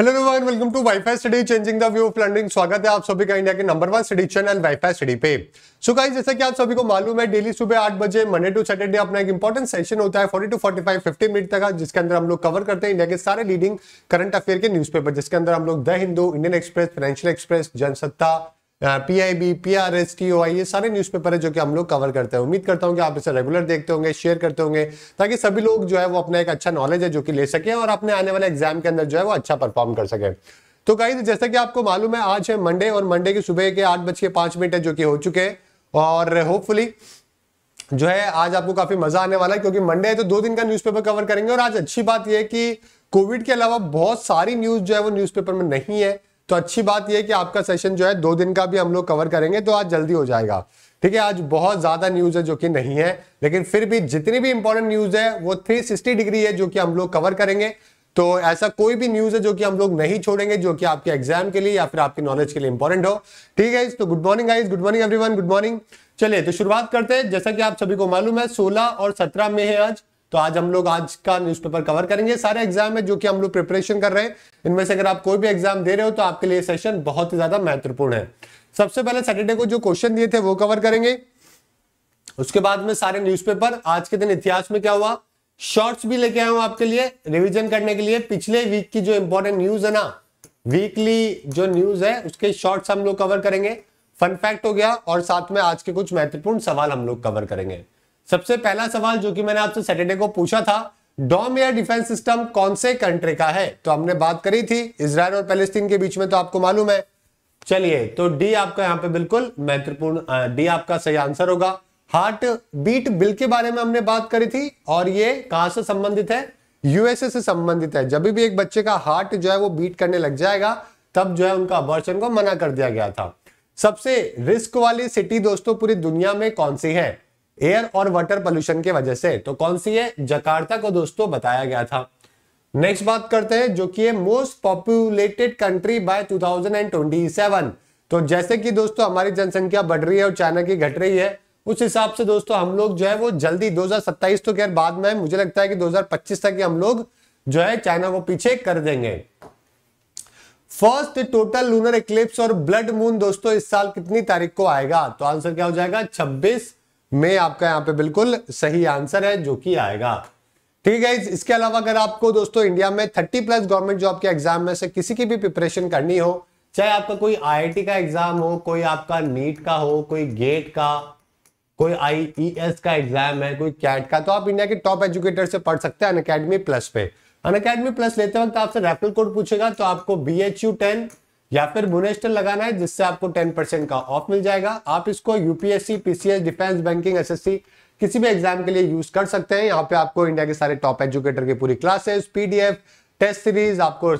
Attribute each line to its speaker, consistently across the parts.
Speaker 1: hello everyone welcome to WiFi study changing the view of learning स्वागत है आप सभी का इंडिया के number one study channel WiFi study पे सो गाइस जैसा कि आप सभी को मालूम है डेली सुबह आठ बजे मंडे टू सैटरडे अपना एक इंपॉर्टेंट सेशन होता है forty to forty five fifty minute तक जिसके अंदर हम लोग कवर करते हैं इंडिया के सारे लीडिंग करंट अफेयर के न्यूज जिसके अंदर हम लोग the Hindu Indian Express Financial Express Jansatta P I B P R S T O I ये सारे न्यूज़पेपर है जो कि हम लोग कवर करते हैं उम्मीद करता हूँ कि आप इसे रेगुलर देखते होंगे शेयर करते होंगे ताकि सभी लोग जो है वो अपना एक अच्छा नॉलेज है जो कि ले सके और अपने आने वाले एग्जाम के अंदर जो है वो अच्छा परफॉर्म कर सके तो कहीं जैसा कि आपको मालूम है आज है मंडे और मंडे की सुबह के आठ बज के पांच मिनट है जो कि हो चुके हैं और होपफुली जो है आज आपको काफी मजा आने वाला है क्योंकि मंडे है तो दो दिन का न्यूज़पेपर कवर करेंगे और आज अच्छी बात यह है कि कोविड के अलावा बहुत सारी न्यूज जो है वो न्यूज़पेपर में नहीं है तो अच्छी बात यह कि आपका सेशन जो है दो दिन का भी हम लोग कवर करेंगे तो आज जल्दी हो जाएगा ठीक है आज बहुत ज्यादा न्यूज है जो कि नहीं है लेकिन फिर भी जितनी भी इंपॉर्टेंट न्यूज है वो 360 डिग्री है जो कि हम लोग कवर करेंगे तो ऐसा कोई भी न्यूज है जो कि हम लोग नहीं छोड़ेंगे जो कि आपके एग्जाम के लिए या फिर आपके नॉलेज के लिए इंपॉर्टेंट हो ठीक है तो गुड मॉर्निंग आईज good morning every good morning चलिए तो शुरुआत करते हैं जैसा कि आप सभी को मालूम है सोलह और सत्रह में है आज तो आज हम लोग आज का न्यूज़पेपर कवर करेंगे सारे एग्जाम है जो कि हम लोग प्रिपरेशन कर रहे हैं इनमें से अगर आप कोई भी एग्जाम दे रहे हो तो आपके लिए सेशन बहुत ही ज्यादा महत्वपूर्ण है सबसे पहले सैटरडे को जो क्वेश्चन दिए थे वो कवर करेंगे उसके बाद में सारे न्यूज आज के दिन इतिहास में क्या हुआ शॉर्ट्स भी लेके आया हूं आपके लिए रिविजन करने के लिए पिछले वीक की जो इंपॉर्टेंट न्यूज है ना वीकली जो न्यूज है उसके शॉर्ट्स हम लोग कवर करेंगे फन फैक्ट हो गया और साथ में आज के कुछ महत्वपूर्ण सवाल हम लोग कवर करेंगे सबसे पहला सवाल जो कि मैंने आपसे सैटरडे को पूछा था डॉम एयर डिफेंस सिस्टम कौन से कंट्री का है तो हमने बात करी थी इसराइल और पैलेस्तीन के बीच में तो आपको मालूम है चलिए तो डी आपका यहाँ पे बिल्कुल महत्वपूर्ण डी आपका सही आंसर होगा हार्ट बीट बिल के बारे में हमने बात करी थी और ये कहां से संबंधित है यूएसए से संबंधित है जब भी एक बच्चे का हार्ट जो है वो बीट करने लग जाएगा तब जो है उनका अबॉर्शन को मना कर दिया गया था सबसे रिस्क वाली सिटी दोस्तों पूरी दुनिया में कौन सी है एयर और वाटर पोल्यूशन की वजह से तो कौन सी है जकार्ता को दोस्तों बताया गया था नेक्स्ट बात करते हैं जो कि है मोस्ट पॉपुलेटेड कंट्री बाय 2027 तो जैसे कि दोस्तों हमारी जनसंख्या बढ़ रही है और चाइना की घट रही है उस हिसाब से दोस्तों हम लोग जो है वो जल्दी 2027 तो खैर बाद में मुझे लगता है कि 2025 तक हम लोग जो है चाइना को पीछे कर देंगे फर्स्ट टोटल लूनर इक्लिप्स और ब्लड मून दोस्तों इस साल कितनी तारीख को आएगा तो आंसर क्या हो जाएगा छब्बीस में आपका यहां पे बिल्कुल सही आंसर है जो कि आएगा ठीक है इसके अलावा अगर आपको दोस्तों इंडिया में 30 प्लस गवर्नमेंट जॉब के एग्जाम में से किसी की भी प्रिपरेशन करनी हो चाहे आपका कोई आई का एग्जाम हो कोई आपका नीट का हो कोई गेट का कोई आई e का एग्जाम है कोई कैट का तो आप इंडिया के टॉप एजुकेटर से पढ़ सकते हैं अन प्लस पे अन प्लस लेते वक्त आपसे रेफरल कोड पूछेगा तो आपको बी एच यू टेन या फिर मुनेस्टर लगाना है जिससे आपको 10% का ऑफ मिल जाएगा आप इसको UPSC PCS defence banking SSC किसी भी एग्जाम के लिए यूज कर सकते हैं यहाँ पे आपको इंडिया के सारे टॉप एजुकेटर की पूरी क्लासेस पीडीएफ टेस्ट सीरीज आपको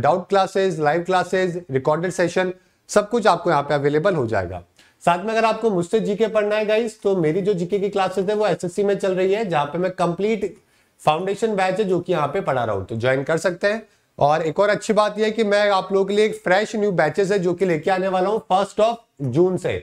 Speaker 1: doubt classes live classes recorded session सब कुछ आपको यहाँ पे अवेलेबल हो जाएगा साथ में अगर आपको मुझसे जीके पढ़ना है गाइस तो मेरी जो जीके की क्लासेस है वो एसएससी में चल रही है जहां पे मैं कंप्लीट फाउंडेशन बैच है जो कि यहाँ पे पढ़ा रहा हूँ तो ज्वाइन कर सकते हैं और एक और अच्छी बात यह कि मैं आप लोगों के लिए एक फ्रेश न्यू बैचेस है जो कि लेके आने वाला हूँ फर्स्ट ऑफ जून से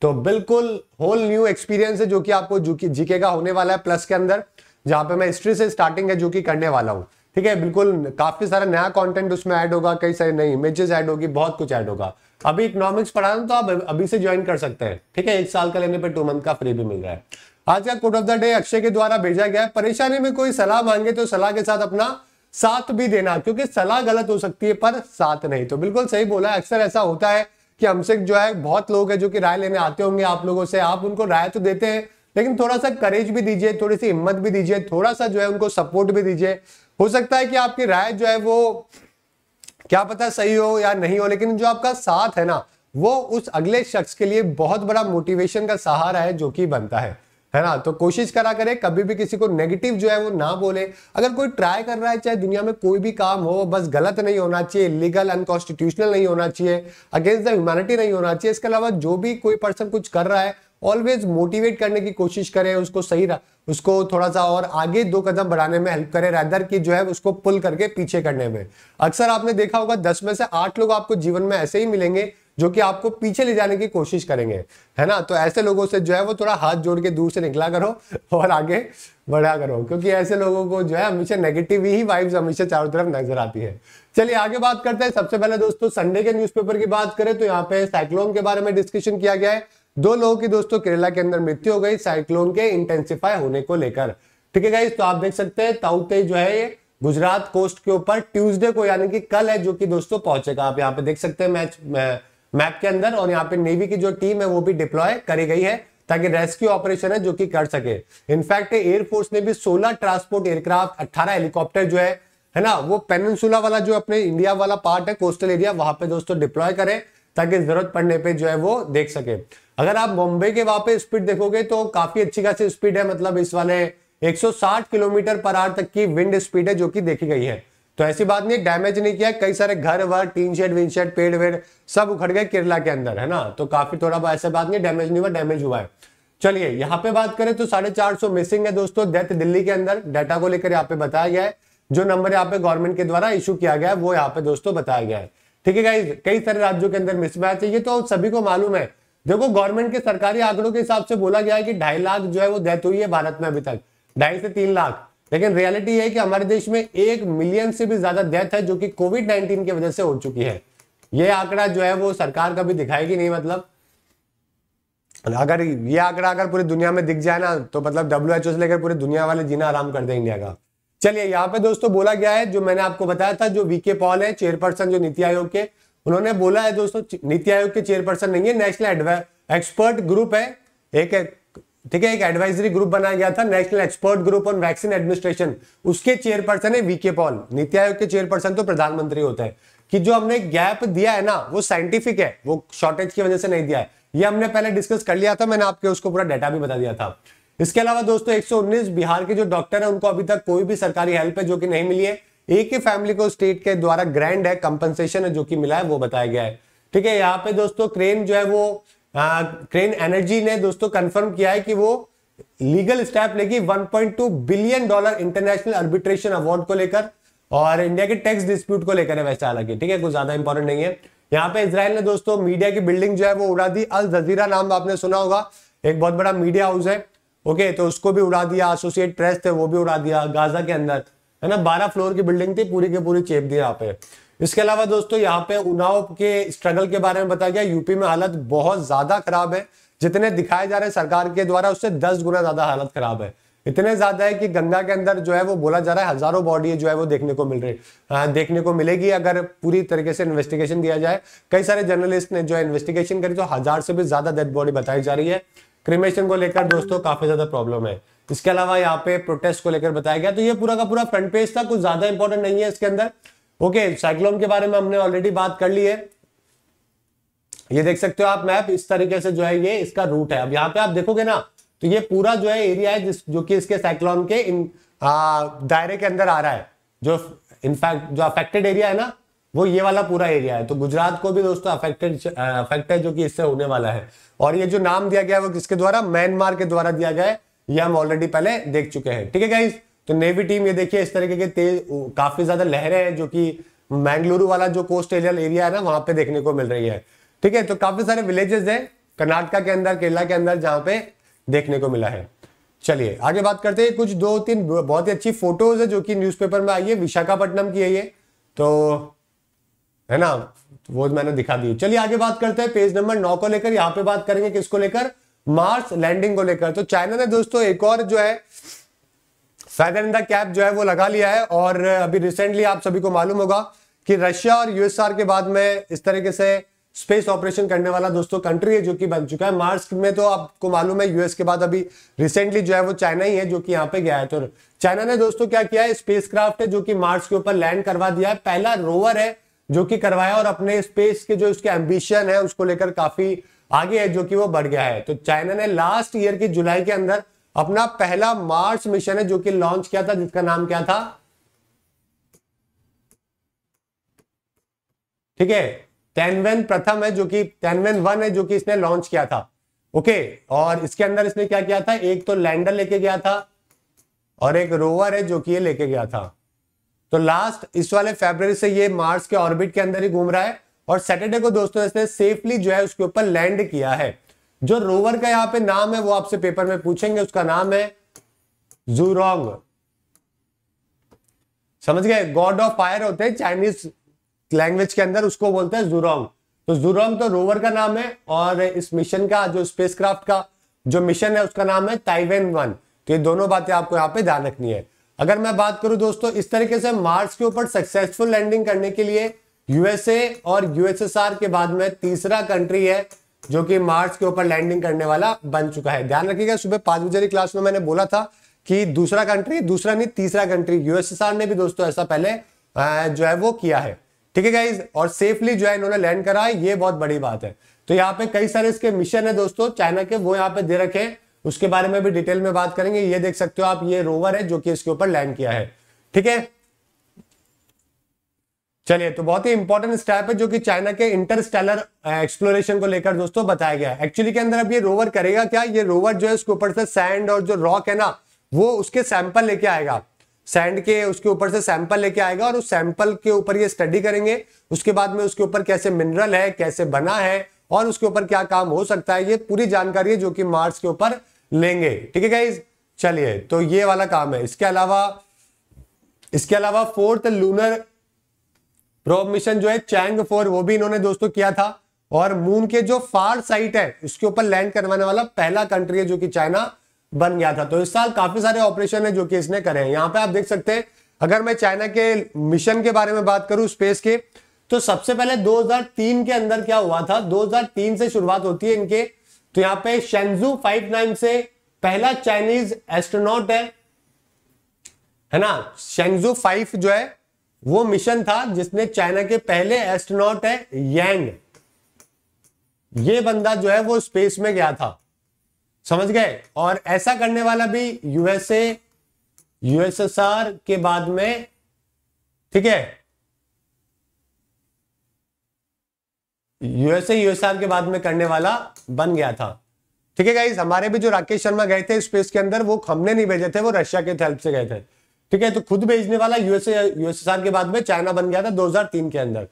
Speaker 1: तो बिल्कुल होल न्यू एक्सपीरियंस है जो कि आपको जीके का होने वाला है प्लस के अंदर जहां पे मैं हिस्ट्री से स्टार्टिंग है जो कि करने वाला हूँ ठीक है बिल्कुल काफी सारा नया कंटेंट उसमें ऐड होगा कई सारे नई इमेजेस ऐड होगी बहुत कुछ ऐड होगा अभी इकोनॉमिक्स पढ़ा तो आप अभी से ज्वाइन कर सकते हैं ठीक है एक साल का लेने पर टू मंथ का फ्री भी मिल रहा है आज का quote of the day Akshay के द्वारा भेजा गया है परेशानी में कोई सलाह मांगे तो सलाह के साथ अपना साथ भी देना क्योंकि सलाह गलत हो सकती है पर साथ नहीं तो बिल्कुल सही बोला अक्सर ऐसा होता है कि हमसे जो है बहुत लोग है जो कि राय लेने आते होंगे आप लोगों से आप उनको राय तो देते हैं लेकिन थोड़ा सा करेज भी दीजिए थोड़ी सी हिम्मत भी दीजिए थोड़ा सा जो है उनको सपोर्ट भी दीजिए हो सकता है कि आपकी राय जो है वो क्या पता सही हो या नहीं हो लेकिन जो आपका साथ है ना वो उस अगले शख्स के लिए बहुत बड़ा मोटिवेशन का सहारा है जो कि बनता है है ना तो कोशिश करा करें कभी भी किसी को नेगेटिव जो है वो ना बोले अगर कोई ट्राई कर रहा है चाहे दुनिया में कोई भी काम हो बस गलत नहीं होना चाहिए लीगल अनकॉन्स्टिट्यूशनल नहीं होना चाहिए अगेंस्ट द ह्यूमैनिटी नहीं होना चाहिए इसके अलावा जो भी कोई पर्सन कुछ कर रहा है ऑलवेज मोटिवेट करने की कोशिश करें उसको सही रह, उसको थोड़ा सा और आगे दो कदम बढ़ाने में हेल्प करें रैदर की जो है उसको पुल करके पीछे करने में अक्सर आपने देखा होगा दस में से आठ लोग आपको जीवन में ऐसे ही मिलेंगे जो कि आपको पीछे ले जाने की कोशिश करेंगे है ना तो ऐसे लोगों से जो है वो थोड़ा हाथ जोड़ के दूर से निकला करो और आगे बढ़ा करो क्योंकि ऐसे लोगों को जो है हमेशा नेगेटिव ही वाइब्स हमेशा चारों तरफ नजर आती है चलिए आगे बात करते हैं सबसे पहले दोस्तों संडे के न्यूज़पेपर की बात करें तो यहाँ पे साइक्लोन के बारे में डिस्कशन किया गया है दो लोगों की दोस्तों केरला के अंदर मृत्यु हो गई साइक्लोन के इंटेंसिफाई होने को लेकर ठीक है गाइज तो आप देख सकते हैं ताउते जो है ये गुजरात कोस्ट के ऊपर ट्यूसडे को यानी कि कल है जो कि दोस्तों पहुंचेगा आप यहाँ पे देख सकते हैं मैच मैप के अंदर और यहाँ पे नेवी की जो टीम है वो भी डिप्लॉय करी गई है ताकि रेस्क्यू ऑपरेशन है जो कि कर सके इनफैक्ट एयरफोर्स ने भी 16 ट्रांसपोर्ट एयरक्राफ्ट 18 हेलीकॉप्टर जो है है ना वो पेनसुला वाला जो अपने इंडिया वाला पार्ट है कोस्टल एरिया वहां पे दोस्तों डिप्लॉय करें ताकि जरूरत पड़ने पे जो है वो देख सके अगर आप मुंबई के वहां पे स्पीड देखोगे तो काफी अच्छी खासी स्पीड है मतलब इस वाले एक किलोमीटर पर आर तक की विंड स्पीड है जो की देखी गई है तो ऐसी बात नहीं डैमेज नहीं किया कई सारे घर वर टीन शेड विन शेड पेड़ वेड़ सब उखड़ गए केरला के अंदर है ना तो काफी थोड़ा ऐसा बात नहीं डैमेज नहीं हुआ डैमेज हुआ है चलिए यहाँ पे बात करें तो साढ़े चार सौ मिसिंग है दोस्तों डेथ दिल्ली के अंदर डाटा को लेकर यहाँ पे बताया गया है जो नंबर यहाँ पे गवर्नमेंट के द्वारा इशू किया गया है वो यहाँ पे दोस्तों बताया गया है ठीक है कई सारे राज्यों के अंदर मैच है ये तो सभी को मालूम है देखो गवर्नमेंट के सरकारी आंकड़ों के हिसाब से बोला गया है कि ढाई लाख जो है वो डेथ हुई है भारत में अभी तक ढाई से तीन लाख लेकिन रियलिटी है कि हमारे देश में एक मिलियन से भी ज्यादा डेथ है जो कि कोविड नाइन्टीन की वजह से हो चुकी है यह आंकड़ा जो है वो सरकार भी दिखाएगी नहीं मतलब अगर ये आंकड़ा अगर पूरी दुनिया में दिख जाए ना तो मतलब डब्ल्यू से लेकर पूरी दुनिया वाले जीना आराम कर दे इंडिया का चलिए यहाँ पे दोस्तों बोला गया है जो मैंने आपको बताया था जो वीके पॉल है चेयरपर्सन जो नीति आयोग के उन्होंने बोला है दोस्तों नीति आयोग के चेयरपर्सन नहीं है नेशनल एक्सपर्ट ग्रुप है एक ठीक है एक एडवाइजरी ग्रुप बनाया गया था national expert group on vaccine administration उसके चेयरपर्सन है वीके पॉल नीति आयोग के चेयरपर्सन तो प्रधानमंत्री होते हैं कि जो हमने गैप दिया है ना वो साइंटिफिक है वो शॉर्टेज की वजह से नहीं दिया है ये हमने पहले डिस्कस कर लिया था मैंने आपके उसको पूरा डाटा भी बता दिया था इसके अलावा दोस्तों 119 बिहार के जो डॉक्टर है उनको अभी तक कोई भी सरकारी हेल्प है जो कि नहीं मिली है एक ही फैमिली को स्टेट के द्वारा ग्रैंड है कंपनसेशन है जो कि मिला है वो बताया गया है ठीक है यहाँ पे दोस्तों क्रेन जो है वो क्रेन एनर्जी ने दोस्तों कंफर्म किया है कि वो लीगल स्टेप लेगी 1.2 billion dollar international arbitration award को लेकर और इंडिया के टैक्स डिस्प्यूट को लेकर है वैसे हालांकि ठीक है कुछ ज्यादा इंपॉर्टेंट नहीं है यहाँ पे इसराइल ने दोस्तों मीडिया की बिल्डिंग जो है वो उड़ा दी अल जजीरा नाम आपने सुना होगा एक बहुत बड़ा मीडिया हाउस है ओके तो उसको भी उड़ा दिया एसोसिएट प्रेस थे वो भी उड़ा दिया गाजा के अंदर है ना बारह फ्लोर की बिल्डिंग थी पूरी के पूरी चेप दी यहाँ पे इसके अलावा दोस्तों यहाँ पे उनाव के स्ट्रगल के बारे में बताया गया यूपी में हालत बहुत ज्यादा खराब है जितने दिखाए जा रहे हैं सरकार के द्वारा उससे दस गुना ज्यादा हालत खराब है इतने ज्यादा है कि गंगा के अंदर जो है वो बोला जा रहा है हजारों बॉडी जो है वो देखने को मिल रही है हाँ, देखने को मिलेगी अगर पूरी तरीके से इन्वेस्टिगेशन किया जाए कई सारे जर्नलिस्ट ने जो है इन्वेस्टिगेशन करी तो हजार से भी ज्यादा डेड बॉडी बताई जा रही है क्रिमेशन को लेकर दोस्तों काफी ज्यादा प्रॉब्लम है इसके अलावा यहाँ पे प्रोटेस्ट को लेकर बताया गया तो ये पूरा का पूरा फ्रंट पेज था कुछ ज्यादा इंपॉर्टेंट नहीं है इसके अंदर ओके okay, साइक्लोन के बारे में हमने ऑलरेडी बात कर ली है ये देख सकते हो आप मैप इस तरीके से जो है ये इसका रूट है अब यहाँ पे आप देखोगे ना तो ये पूरा जो है एरिया है जिस जो कि इसके साइक्लोन के इन दायरे के अंदर आ रहा है जो इनफैक्ट जो अफेक्टेड एरिया है ना वो ये वाला पूरा एरिया है तो गुजरात को भी दोस्तों अफेक्टेड अफेक्ट है जो कि इससे होने वाला है और ये जो नाम दिया गया है वो किसके द्वारा म्यांमार के द्वारा दिया गया है ये हम ऑलरेडी पहले देख चुके हैं ठीक है गाइज तो नेवी टीम ये देखिए इस तरीके के तेज काफी ज्यादा लहरें हैं जो कि मैंगलुरु वाला जो कोस्ट एरियल एरिया है ना वहां पे देखने को मिल रही है ठीक है तो काफी सारे विलेजेस हैं कर्नाटका के अंदर केरला के अंदर जहां पे देखने को मिला है चलिए आगे बात करते हैं कुछ दो तीन बहुत ही अच्छी फोटोज है जो कि न्यूज़पेपर में आई है विशाखापट्टनम की है ये तो है ना वो मैंने दिखा दी चलिए आगे बात करते हैं पेज नंबर नौ को लेकर यहाँ पे बात करेंगे किसको लेकर मार्स लैंडिंग को लेकर तो चाइना ने दोस्तों एक और जो है फैदर इन द कैप जो है वो लगा लिया है और अभी रिसेंटली आप सभी को मालूम होगा कि रशिया और यूएसआर के बाद में इस तरीके से स्पेस ऑपरेशन करने वाला दोस्तों कंट्री है जो कि बन चुका है मार्स में तो आपको मालूम है यूएस के बाद अभी रिसेंटली जो है वो चाइना ही है जो कि यहाँ पे गया है तो चाइना ने दोस्तों क्या किया है स्पेस क्राफ्ट है जो कि मार्स के ऊपर लैंड करवा दिया है पहला रोवर है जो कि करवाया और अपने स्पेस के जो उसके एम्बिशन है उसको लेकर काफी आगे है जो कि वो बढ़ गया है तो चाइना ने लास्ट ईयर की जुलाई के अंदर अपना पहला मार्स मिशन है जो कि लॉन्च किया था जिसका नाम क्या था ठीक है तेनवेन प्रथम है जो कि तेनवेन वन है जो कि इसने लॉन्च किया था ओके और इसके अंदर इसने क्या किया था एक तो लैंडर लेके गया था और एक रोवर है जो कि ये लेके गया था तो लास्ट इस वाले फेबर से ये मार्स के ऑर्बिट के अंदर ही घूम रहा है और सैटरडे को दोस्तों इसने सेफली जो है उसके ऊपर लैंड किया है जो रोवर का यहां पे नाम है वो आपसे पेपर में पूछेंगे उसका नाम है जूरोंग समझ गए गॉड ऑफ फायर होते हैं चाइनीज लैंग्वेज के अंदर उसको बोलते हैं जूरोंग तो जूरोंग तो रोवर का नाम है और इस मिशन का जो स्पेसक्राफ्ट का जो मिशन है उसका नाम है ताइवेन वन तो ये दोनों बातें आपको यहाँ पे ध्यान रखनी है अगर मैं बात करूं दोस्तों इस तरीके से मार्स के ऊपर सक्सेसफुल लैंडिंग करने के लिए यूएसए और यूएसएसआर के बाद में तीसरा कंट्री है जो कि मार्च के ऊपर लैंडिंग करने वाला बन चुका है ध्यान रखिएगा सुबह पांच बजे की क्लास में मैंने बोला था कि दूसरा कंट्री दूसरा नहीं तीसरा कंट्री यूएसएसआर ने भी दोस्तों ऐसा पहले जो है वो किया है ठीक है गाइज और सेफली जो है इन्होंने लैंड करा है ये बहुत बड़ी बात है तो यहाँ पे कई सारे इसके मिशन है दोस्तों चाइना के वो यहाँ पे दे रखे हैं उसके बारे में भी डिटेल में बात करेंगे ये देख सकते हो आप ये रोवर है जो कि इसके ऊपर लैंड किया है ठीक है चलिए तो बहुत ही इंपॉर्टेंट स्टेप है जो कि चाइना के इंटरस्टेलर एक्सप्लोरेशन uh, को लेकर दोस्तों बताया गया है एक्चुअली के अंदर अब ये रोवर करेगा क्या ये रोवर जो है उसके ऊपर से सैंड और जो रॉक है ना वो उसके सैंपल लेके आएगा सैंड के उसके ऊपर से सैंपल लेके आएगा और उस सैंपल के ऊपर ये स्टडी करेंगे उसके बाद में उसके ऊपर कैसे मिनरल है कैसे बना है और उसके ऊपर क्या काम हो सकता है ये पूरी जानकारी है जो कि मार्स के ऊपर लेंगे ठीक है गाइज चलिए तो ये वाला काम है इसके अलावा इसके अलावा फोर्थ लूनर प्रोब मिशन जो है चैंग फोर वो भी इन्होंने दोस्तों किया था और मून के जो फार साइट है उसके ऊपर लैंड करवाने वाला पहला कंट्री है जो कि चाइना बन गया था तो इस साल काफी सारे ऑपरेशन है जो कि इसने करे हैं यहां पे आप देख सकते हैं अगर मैं चाइना के मिशन के बारे में बात करूं स्पेस के तो सबसे पहले 2003 के अंदर क्या हुआ था 2003 से शुरुआत होती है इनके तो यहाँ पे शेंजू 59 से पहला चाइनीज एस्ट्रोनॉट है है ना शेंजू 5 जो है वो मिशन था जिसमें चाइना के पहले एस्ट्रोनॉट है यांग ये बंदा जो है वो स्पेस में गया था समझ गए और ऐसा करने वाला भी यूएसए यूएसएसआर के बाद में ठीक है यूएसए यूएसआर के बाद में करने वाला बन गया था ठीक है गाइज हमारे भी जो राकेश शर्मा गए थे स्पेस के अंदर वो हमने नहीं भेजे थे वो रशिया के हेल्प से गए थे ठीक है तो खुद भेजने वाला यूएसए यूएसएसआर के बाद में चाइना बन गया था 2003 के अंदर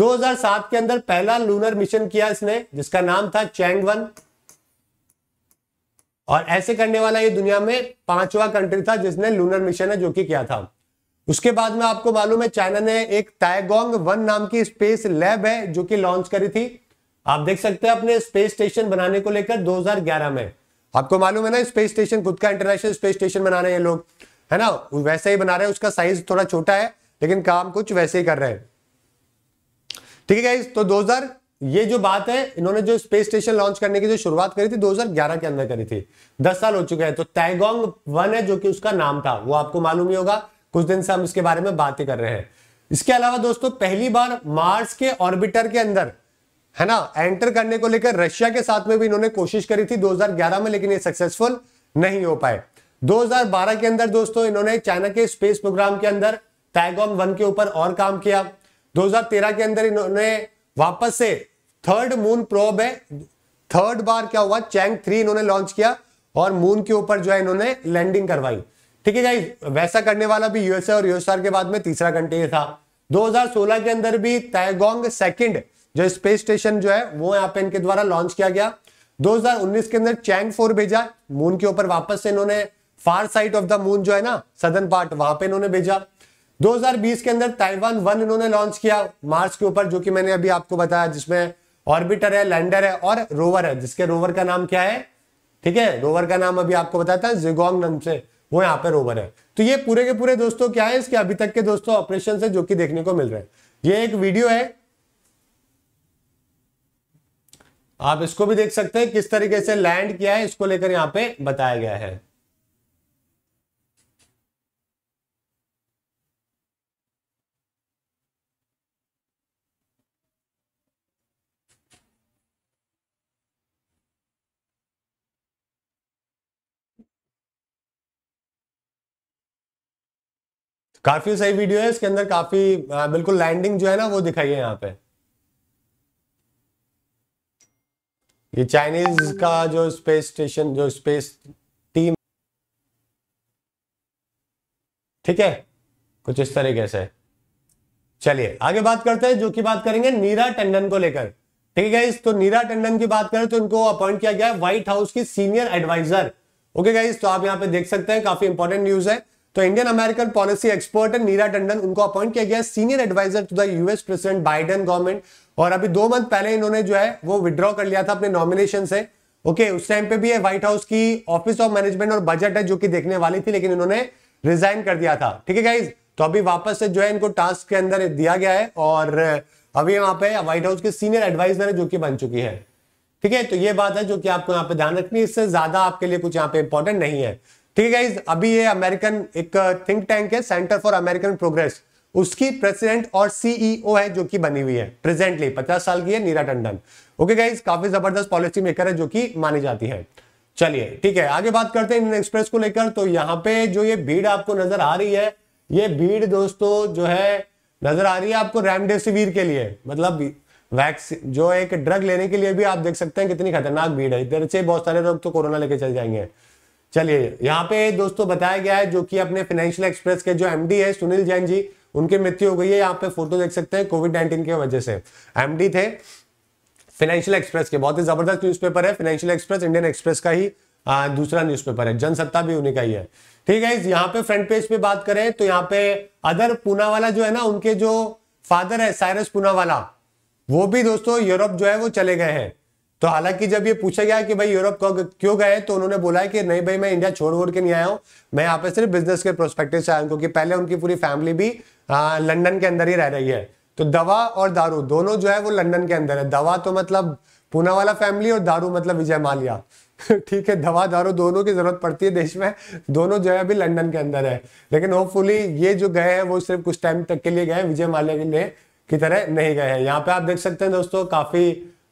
Speaker 1: 2007 के अंदर पहला लूनर मिशन किया इसने जिसका नाम था चैंग वन और ऐसे करने वाला ये दुनिया में पांचवा कंट्री था जिसने लूनर मिशन है जो कि किया था उसके बाद में आपको मालूम है चाइना ने एक तायगोंग वन नाम की स्पेस लैब है जो कि लॉन्च करी थी आप देख सकते हैं अपने स्पेस स्टेशन बनाने को लेकर 2011 में आपको मालूम है ना स्पेस स्टेशन खुद का इंटरनेशनल स्पेस स्टेशन बना रहे हैं लोग है ना वैसे ही बना रहे हैं उसका साइज थोड़ा छोटा है लेकिन काम कुछ वैसे ही कर रहे हैं ठीक है तो 2000 ये जो बात है इन्होंने जो स्पेस स्टेशन लॉन्च करने की जो शुरुआत करी थी 2011 के अंदर करी थी 10 साल हो चुके हैं तो तैगोंग वन है जो कि उसका नाम था वो आपको मालूम ही होगा कुछ दिन से हम इसके बारे में बातें कर रहे हैं इसके अलावा दोस्तों पहली बार मार्स के ऑर्बिटर के अंदर है ना एंटर करने को लेकर रशिया के साथ में भी इन्होंने कोशिश करी थी 2011 में लेकिन ये सक्सेसफुल नहीं हो पाए 2012 के अंदर दोस्तों इन्होंने चाइना के स्पेस प्रोग्राम के अंदर टैगॉन वन के ऊपर और काम किया 2013 के अंदर इन्होंने वापस से थर्ड मून प्रोब है थर्ड बार क्या हुआ चैंग थ्री इन्होंने लॉन्च किया और मून के ऊपर जो है इन्होंने लैंडिंग करवाई ठीक है भाई वैसा करने वाला भी यूएसए और यूएसआर के बाद में तीसरा कंट्री था 2016 के अंदर भी तैगोंग सेकंड जो स्पेस स्टेशन जो है वो यहाँ पे इनके द्वारा लॉन्च किया गया 2019 के अंदर चैंग फोर भेजा मून के ऊपर वापस से इन्होंने far side of the moon जो है ना सदन पार्ट वहां पे इन्होंने भेजा 2020 के अंदर ताइवान वन इन्होंने लॉन्च किया मार्स के ऊपर जो कि मैंने अभी आपको बताया जिसमें ऑर्बिटर है लैंडर है और रोवर है जिसके रोवर का नाम क्या है ठीक है रोवर का नाम अभी आपको बताया था जिगोंग नाम से वो यहाँ पे रोवर है तो ये पूरे के पूरे दोस्तों क्या है इसके अभी तक के दोस्तों ऑपरेशन है जो कि देखने को मिल रहे हैं ये एक वीडियो है आप इसको भी देख सकते हैं किस तरीके से लैंड किया है इसको लेकर यहाँ पे बताया गया है काफी सही वीडियो है इसके अंदर काफी बिल्कुल लैंडिंग जो है ना वो दिखाई है यहाँ पे ये चाइनीज का जो स्पेस स्टेशन जो स्पेस टीम ठीक है कुछ इस तरीके से चलिए आगे बात करते हैं जो कि बात करेंगे नीरा टंडन को लेकर ठीक है तो नीरा टंडन की बात करें तो इनको अपॉइंट किया गया है व्हाइट हाउस की सीनियर एडवाइजर ओके गाइज तो आप यहां पे देख सकते हैं काफी इंपॉर्टेंट न्यूज है तो इंडियन अमेरिकन पॉलिसी एक्सपर्ट है नीरा टंडन उनको अपॉइंट किया गया senior adviser to the US president Biden government और अभी दो मंथ पहले इन्होंने जो है वो विद्रॉ कर लिया था अपने नॉमिनेशन से ओके उस टाइम पे भी व्हाइट हाउस की ऑफिस ऑफ मैनेजमेंट और बजट है जो कि देखने वाली थी लेकिन इन्होंने रिजाइन कर दिया था ठीक है गाइज तो अभी वापस से जो है इनको टास्क के अंदर दिया गया है और अभी वहां पे व्हाइट हाउस के सीनियर एडवाइजर है जो कि बन चुकी है ठीक है तो ये बात है जो कि आपको यहाँ पे ध्यान रखनी इससे ज्यादा आपके लिए कुछ यहाँ पे इंपॉर्टेंट नहीं है ठीक है गाइज अभी ये अमेरिकन एक थिंक uh, टैंक है सेंटर फॉर अमेरिकन प्रोग्रेस उसकी प्रेसिडेंट और सीईओ e है जो कि बनी हुई है प्रेजेंटली पचास साल की है नीरा टंडन ओके गाइज काफी जबरदस्त पॉलिसी मेकर है जो कि मानी जाती है चलिए ठीक है आगे बात करते हैं इंडियन एक्सप्रेस को लेकर तो यहाँ पे जो ये भीड़ आपको नजर आ रही है ये भीड़ दोस्तों जो है नजर आ रही है आपको रेमडेसिविर के लिए मतलब वैक्सीन जो एक ड्रग लेने के लिए भी आप देख सकते हैं कितनी खतरनाक भीड़ है इधर से बहुत सारे लोग तो कोरोना लेके चल जाएंगे चलिए यहाँ पे दोस्तों बताया गया है जो कि अपने फाइनेंशियल एक्सप्रेस के जो एमडी है सुनील जैन जी उनकी मृत्यु हो गई है यहाँ पे फोटो देख सकते हैं कोविड नाइन्टीन की वजह से एमडी थे फाइनेंशियल एक्सप्रेस के बहुत ही जबरदस्त पेपर है फाइनेंशियल एक्सप्रेस इंडियन एक्सप्रेस का ही आ, दूसरा पेपर है जनसत्ता भी उन्हीं का ही है ठीक है यहाँ पे फ्रंट पेज पे बात करें तो यहाँ पे अदर पूनावाला जो है ना उनके जो फादर है साइरस पूनावाला वो भी दोस्तों यूरोप जो है वो चले गए हैं तो हालांकि जब ये पूछा गया कि भाई यूरोप क्यों गए तो उन्होंने बोला कि नहीं भाई मैं इंडिया छोड़ वोड़ के नहीं आया हूँ मैं यहाँ पे सिर्फ बिजनेस के प्रोस्पेक्टिव से आया हूँ क्योंकि पहले उनकी पूरी फैमिली भी लंदन के अंदर ही रह रही है तो दवा और दारू दोनों जो है वो लंदन के अंदर है दवा तो मतलब पूना वाला फैमिली और दारू मतलब विजय मालिया ठीक है दवा दारू दोनों की जरूरत पड़ती है देश में दोनों जो है अभी लंदन के अंदर है लेकिन होपफुली ये जो गए हैं वो सिर्फ कुछ टाइम तक के लिए गए विजय माल्या के लिए की तरह नहीं गए हैं यहाँ पे आप देख सकते हैं दोस्तों काफी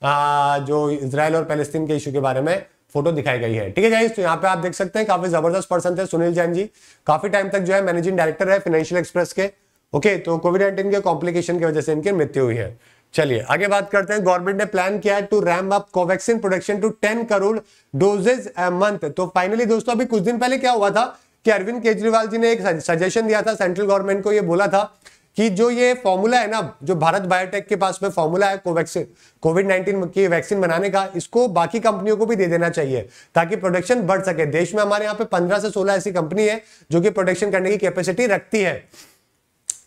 Speaker 1: आ, जो इसराइल और पैलेस्तीन के इशू के बारे में फोटो दिखाई गई है ठीक है गाइस तो यहाँ पे आप देख सकते हैं काफी जबरदस्त पर्सन थे सुनील जैन जी काफी टाइम तक जो है मैनेजिंग डायरेक्टर है फाइनेंशियल एक्सप्रेस के ओके तो कोविड नाइन्टीन के कॉम्प्लिकेशन की वजह से इनकी मृत्यु हुई है चलिए आगे बात करते हैं गवर्नमेंट ने प्लान किया है to ram up Covaxin production to ten crore doses month तो फाइनली दोस्तों अभी कुछ दिन पहले क्या हुआ था कि अरविंद केजरीवाल जी ने एक सजेशन दिया था सेंट्रल गवर्नमेंट को ये बोला था कि जो ये फॉर्मूला है ना जो भारत बायोटेक के पास में फॉर्मूला है कोवैक्सीन कोविड नाइन्टीन की वैक्सीन बनाने का इसको बाकी कंपनियों को भी दे देना चाहिए ताकि प्रोडक्शन बढ़ सके देश में हमारे यहाँ पे पंद्रह से सोलह ऐसी कंपनी है जो कि प्रोडक्शन करने की कैपेसिटी रखती है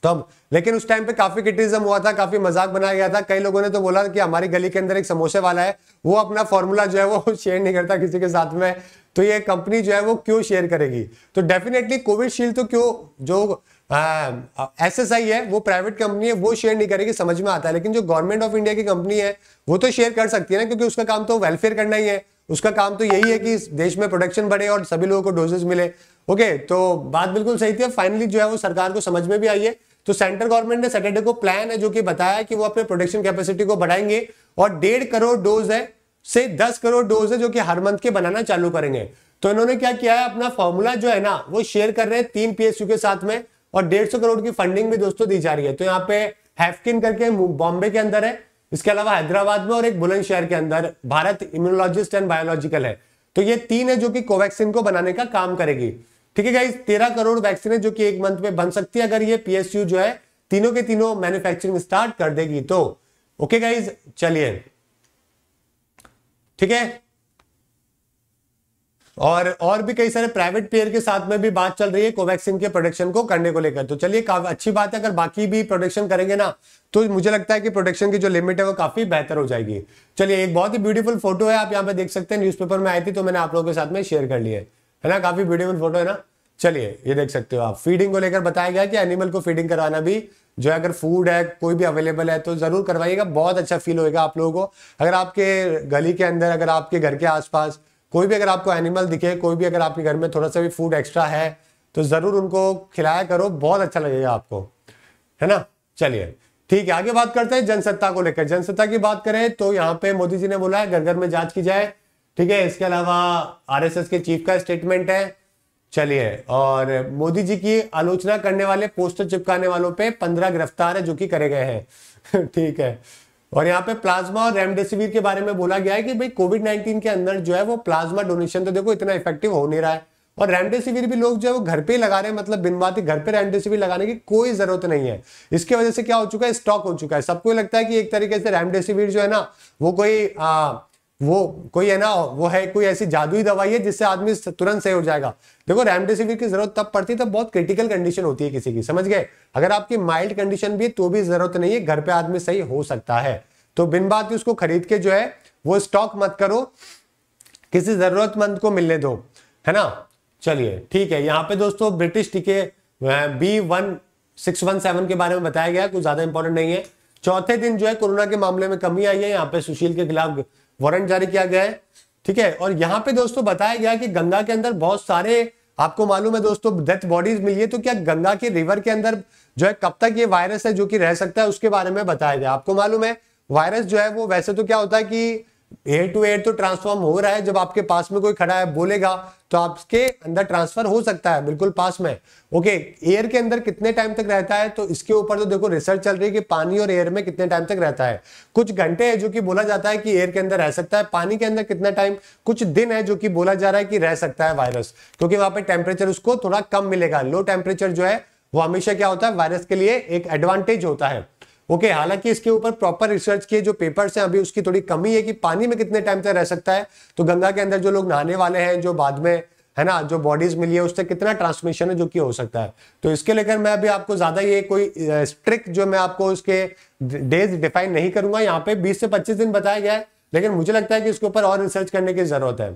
Speaker 1: तो हम लेकिन उस टाइम पे काफी क्रिटिज्म हुआ था काफी मजाक बनाया गया था कई लोगों ने तो बोला कि हमारी गली के अंदर एक समोसे वाला है वो अपना फॉर्मूला जो है वो शेयर नहीं करता किसी के साथ में तो ये कंपनी जो है वो क्यों शेयर करेगी तो डेफिनेटली कोविशील्ड तो क्यों जो एस एस आई है वो प्राइवेट कंपनी है वो शेयर नहीं करेगी समझ में आता है लेकिन जो गवर्नमेंट ऑफ इंडिया की कंपनी है वो तो शेयर कर सकती है ना क्योंकि उसका काम तो वेलफेयर करना ही है उसका काम तो यही है कि देश में प्रोडक्शन बढ़े और सभी लोगों को डोजेस मिले ओके तो बात बिल्कुल सही थी फाइनली जो है वो सरकार को समझ में भी आई है तो सेंट्रल गवर्नमेंट ने सैटरडे को प्लान है जो कि बताया कि वो अपने प्रोडक्शन कैपेसिटी को बढ़ाएंगे और डेढ़ करोड़ डोज है से दस करोड़ डोज है जो कि हर मंथ के बनाना चालू करेंगे तो इन्होंने क्या किया है अपना फॉर्मूला जो है ना वो शेयर कर रहे हैं तीन पीएसयू के साथ में और सौ करोड़ की फंडिंग भी दोस्तों दी जा रही है तो यहाँ पे हैफकिन करके बॉम्बे के अंदर है इसके अलावा हैदराबाद में और एक बुलंदशहर के अंदर भारत इम्यूनोलॉजिस्ट एंड बायोलॉजिकल है तो ये तीन है जो कि कोवैक्सीन को बनाने का काम करेगी ठीक है गाइज तेरह करोड़ वैक्सीन है जो कि एक मंथ में बन सकती है अगर ये पीएसयू जो है तीनों के तीनों मैन्युफैक्चरिंग स्टार्ट कर देगी तो ओके गाइज चलिए ठीक है और और भी कई सारे प्राइवेट प्लेयर के साथ में भी बात चल रही है कोवैक्सीन के प्रोडक्शन को करने को लेकर तो चलिए काफी अच्छी बात है अगर बाकी भी प्रोडक्शन करेंगे ना तो मुझे लगता है कि प्रोडक्शन की जो लिमिट है वो काफी बेहतर हो जाएगी चलिए एक बहुत ही ब्यूटीफुल फोटो है आप यहाँ पे देख सकते हैं न्यूज में आई थी तो मैंने आप लोगों के साथ में शेयर कर लिया है है ना काफी ब्यूटीफुल फोटो है ना चलिए ये देख सकते हो आप फीडिंग को लेकर बताया गया कि एनिमल को फीडिंग कराना भी जो है अगर फूड है कोई भी अवेलेबल है तो जरूर करवाइएगा बहुत अच्छा फील होएगा आप लोगों को अगर आपके गली के अंदर अगर आपके घर के आसपास कोई भी अगर आपको एनिमल दिखे कोई भी अगर आपके घर में थोड़ा सा भी फूड एक्स्ट्रा है तो ज़रूर उनको खिलाया करो बहुत अच्छा लगेगा आपको है ना चलिए ठीक है आगे बात करते हैं जनसत्ता को लेकर जनसत्ता की बात करें तो यहाँ पे मोदी जी ने बोला है घर घर में जांच की जाए ठीक है इसके अलावा आरएसएस के चीफ का स्टेटमेंट है चलिए और मोदी जी की आलोचना करने वाले पोस्टर चिपकाने वालों पे पंद्रह गिरफ्तार है जो कि करे गए हैं ठीक है और यहाँ पे प्लाज्मा और रेमडेसिविर के बारे में बोला गया है कि भाई कोविड 19 के अंदर जो है वो प्लाज्मा डोनेशन तो देखो इतना इफेक्टिव हो नहीं रहा है और रेमडेसिविर भी लोग जो है वो घर पे लगा रहे हैं मतलब बिनवाती घर पे रेमडेसिविर लगाने की कोई जरूरत नहीं है इसकी वजह से क्या हो चुका है स्टॉक हो चुका है सबको लगता है कि एक तरीके से रेमडेसिविर जो है ना वो कोई आ, वो कोई है ना वो है कोई ऐसी जादुई दवाई है जिससे आदमी तुरंत सही हो जाएगा देखो रेमडेसिविर की जरूरत तब पड़ती है तब बहुत क्रिटिकल कंडीशन होती है किसी की समझ गए अगर आपकी माइल्ड कंडीशन भी है तो भी जरूरत नहीं है घर पे आदमी सही हो सकता है तो बिन बात उसको खरीद के जो है वो स्टॉक मत करो किसी जरूरतमंद को मिलने दो है ना चलिए ठीक है यहाँ पे दोस्तों ब्रिटिश टीके B one six one seven के बारे में बताया गया कुछ ज्यादा इंपॉर्टेंट नहीं है चौथे दिन जो है कोरोना के मामले में कमी आई है यहाँ पे सुशील के खिलाफ वारंट जारी किया गया है ठीक है और यहाँ पे दोस्तों बताया गया कि गंगा के अंदर बहुत सारे आपको मालूम है दोस्तों डेथ बॉडीज मिली है तो क्या गंगा के रिवर के अंदर जो है कब तक ये वायरस है जो कि रह सकता है उसके बारे में बताया गया आपको मालूम है वायरस जो है वो वैसे तो क्या होता है कि एयर टू एयर तो ट्रांसफॉर्म हो रहा है जब आपके पास में कोई खड़ा है बोलेगा तो आपके अंदर ट्रांसफर हो सकता है बिल्कुल पास में ओके एयर के अंदर कितने टाइम तक रहता है तो इसके ऊपर तो देखो रिसर्च चल रही है कि पानी और एयर में कितने टाइम तक रहता है कुछ घंटे है जो कि बोला जाता है कि एयर के अंदर रह सकता है पानी के अंदर कितना टाइम कुछ दिन है जो कि बोला जा रहा है कि रह सकता है वायरस क्योंकि वहां पर टेम्परेचर उसको थोड़ा कम मिलेगा लो टेम्परेचर जो है वो हमेशा क्या होता है वायरस के लिए एक एडवांटेज होता है ओके okay, हालांकि इसके ऊपर प्रॉपर रिसर्च के जो पेपर्स हैं अभी उसकी थोड़ी कमी है कि पानी में कितने टाइम तक रह सकता है तो गंगा के अंदर जो लोग नहाने वाले हैं जो बाद में है ना जो बॉडीज मिली है उससे कितना ट्रांसमिशन है जो कि हो सकता है तो इसके लेकर मैं अभी आपको ज्यादा ये कोई स्ट्रिक्ट जो मैं आपको उसके डेज डिफाइन नहीं करूंगा यहाँ पे 20 से 25 दिन बताया गया है लेकिन मुझे लगता है कि इसके ऊपर और रिसर्च करने की जरूरत है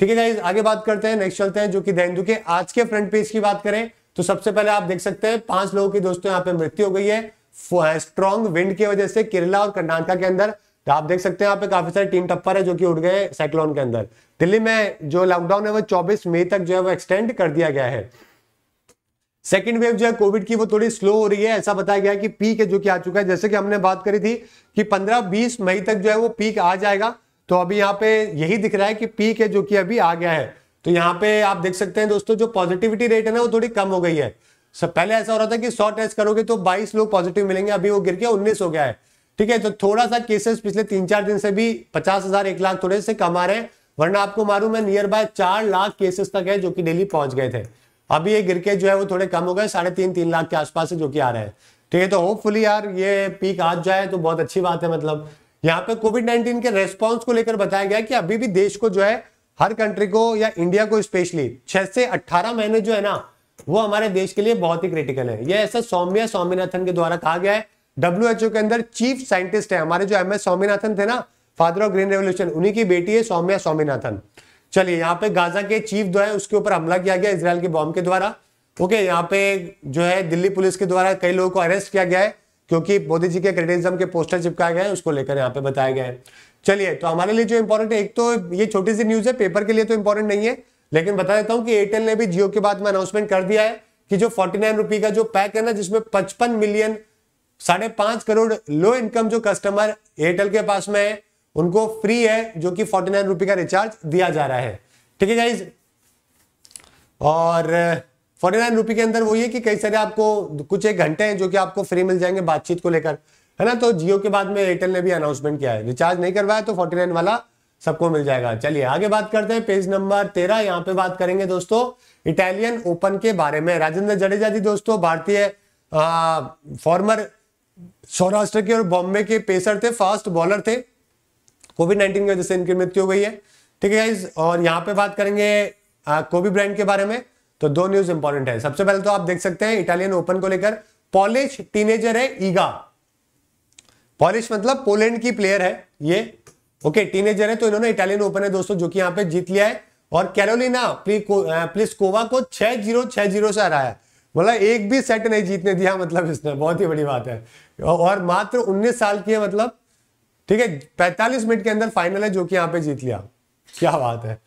Speaker 1: ठीक है गाइज आगे बात करते हैं नेक्स्ट चलते हैं जो कि दैन के आज के फ्रंट पेज की बात करें तो सबसे पहले आप देख सकते हैं पांच लोगों की दोस्तों यहाँ पे मृत्यु हो गई है स्ट्रॉन्ग विंड की वजह से केरला और कर्नाटका के अंदर तो आप देख सकते हैं यहाँ पे काफी सारे टीम टप्पर है जो कि उड़ गए साइक्लोन के अंदर दिल्ली में जो लॉकडाउन है वो 24 मई तक जो है वो एक्सटेंड कर दिया गया है सेकेंड वेव जो है कोविड की वो थोड़ी स्लो हो रही है ऐसा बताया गया कि पीक है जो कि आ चुका है जैसे कि हमने बात करी थी कि 15-20 मई तक जो है वो पीक आ जाएगा तो अभी यहाँ पे यही दिख रहा है कि पीक है जो कि अभी आ गया है तो यहाँ पे आप देख सकते हैं दोस्तों जो पॉजिटिविटी रेट है ना वो थोड़ी कम हो गई है सब पहले ऐसा हो रहा था कि सौ टेस्ट करोगे तो बाईस लोग पॉजिटिव मिलेंगे अभी वो गिर के उन्नीस हो गया है ठीक है तो थोड़ा सा केसेस पिछले तीन चार दिन से भी पचास हजार एक लाख थोड़े से कम आ रहे हैं वरना आपको मालूम है नियर बाय चार लाख केसेस तक है जो कि डेली पहुंच गए थे अभी ये गिर के जो है वो थोड़े कम हो गए साढ़े तीन तीन लाख के आसपास से जो कि आ रहे हैं ठीक है तो होपफुली यार ये पीक आ जाए तो बहुत अच्छी बात है मतलब यहाँ पे कोविड नाइन्टीन के रेस्पॉन्स को लेकर बताया गया कि अभी भी देश को जो है हर कंट्री को या इंडिया को स्पेशली छह से अट्ठारह महीने जो है ना वो हमारे देश के लिए बहुत ही क्रिटिकल है यह ऐसा सौम्या स्वामीनाथन के द्वारा कहा गया है डब्ल्यू के अंदर चीफ साइंटिस्ट है हमारे जो एम एस स्वामीनाथन थे ना फादर ऑफ ग्रीन रेवल्यूशन उन्हीं की बेटी है सौम्या स्वामीनाथन चलिए यहाँ पे गाजा के चीफ जो है उसके ऊपर हमला किया गया इसराइल के बॉम्ब के द्वारा ओके यहाँ पे जो है दिल्ली पुलिस के द्वारा कई लोगों को अरेस्ट किया गया है क्योंकि मोदी जी के क्रिटिजम के पोस्टर चिपकाए गए उसको लेकर यहाँ पे बताया गया है चलिए तो हमारे लिए जो इंपॉर्टेंट है एक तो ये छोटी सी न्यूज है पेपर के लिए तो इंपॉर्टेंट नहीं है लेकिन बता देता हूं कि एयरटेल ने भी जियो के बाद में अनाउंसमेंट कर दिया है कि जो फोर्टी नाइन रुपी का जो पैक है ना जिसमें पचपन मिलियन साढ़े पांच करोड़ लो इनकम जो कस्टमर एयरटेल के पास में है उनको फ्री है जो कि फोर्टी नाइन रुपी का रिचार्ज दिया जा रहा है ठीक है गाइज और फोर्टी नाइन रुपी के अंदर वही है कि कई सारे आपको कुछ एक घंटे हैं जो कि आपको फ्री मिल जाएंगे बातचीत को लेकर है ना तो जियो के बाद में एयरटेल ने भी अनाउंसमेंट किया है रिचार्ज नहीं करवाया तो फोर्टी नाइन वाला सबको मिल जाएगा चलिए आगे बात करते हैं पेज नंबर तेरह यहाँ पे बात करेंगे दोस्तों इटालियन ओपन के बारे में राजेंद्र जडेजा जी दोस्तों भारतीय फॉर्मर सौराष्ट्र के और बॉम्बे के पेसर थे फास्ट बॉलर थे कोविड नाइन्टीन की वजह से इनकी मृत्यु हो गई है ठीक है और यहाँ पे बात करेंगे कोबी ब्रांड के बारे में तो दो न्यूज इंपॉर्टेंट है सबसे पहले तो आप देख सकते हैं इटालियन ओपन को लेकर पॉलिश टीनेजर है ईगा पॉलिश मतलब पोलैंड की प्लेयर है ये ओके टीनेजर है तो इन्होंने इटालियन ओपन है दोस्तों जो कि यहाँ पे जीत लिया है और कैरोलिना प्लिसकोवा को छह जीरो छह जीरो से हराया मतलब एक भी सेट नहीं जीतने दिया मतलब इसने बहुत ही बड़ी बात है और मात्र उन्नीस साल की है मतलब ठीक है पैंतालीस मिनट के अंदर फाइनल है जो कि यहाँ पे जीत लिया क्या बात है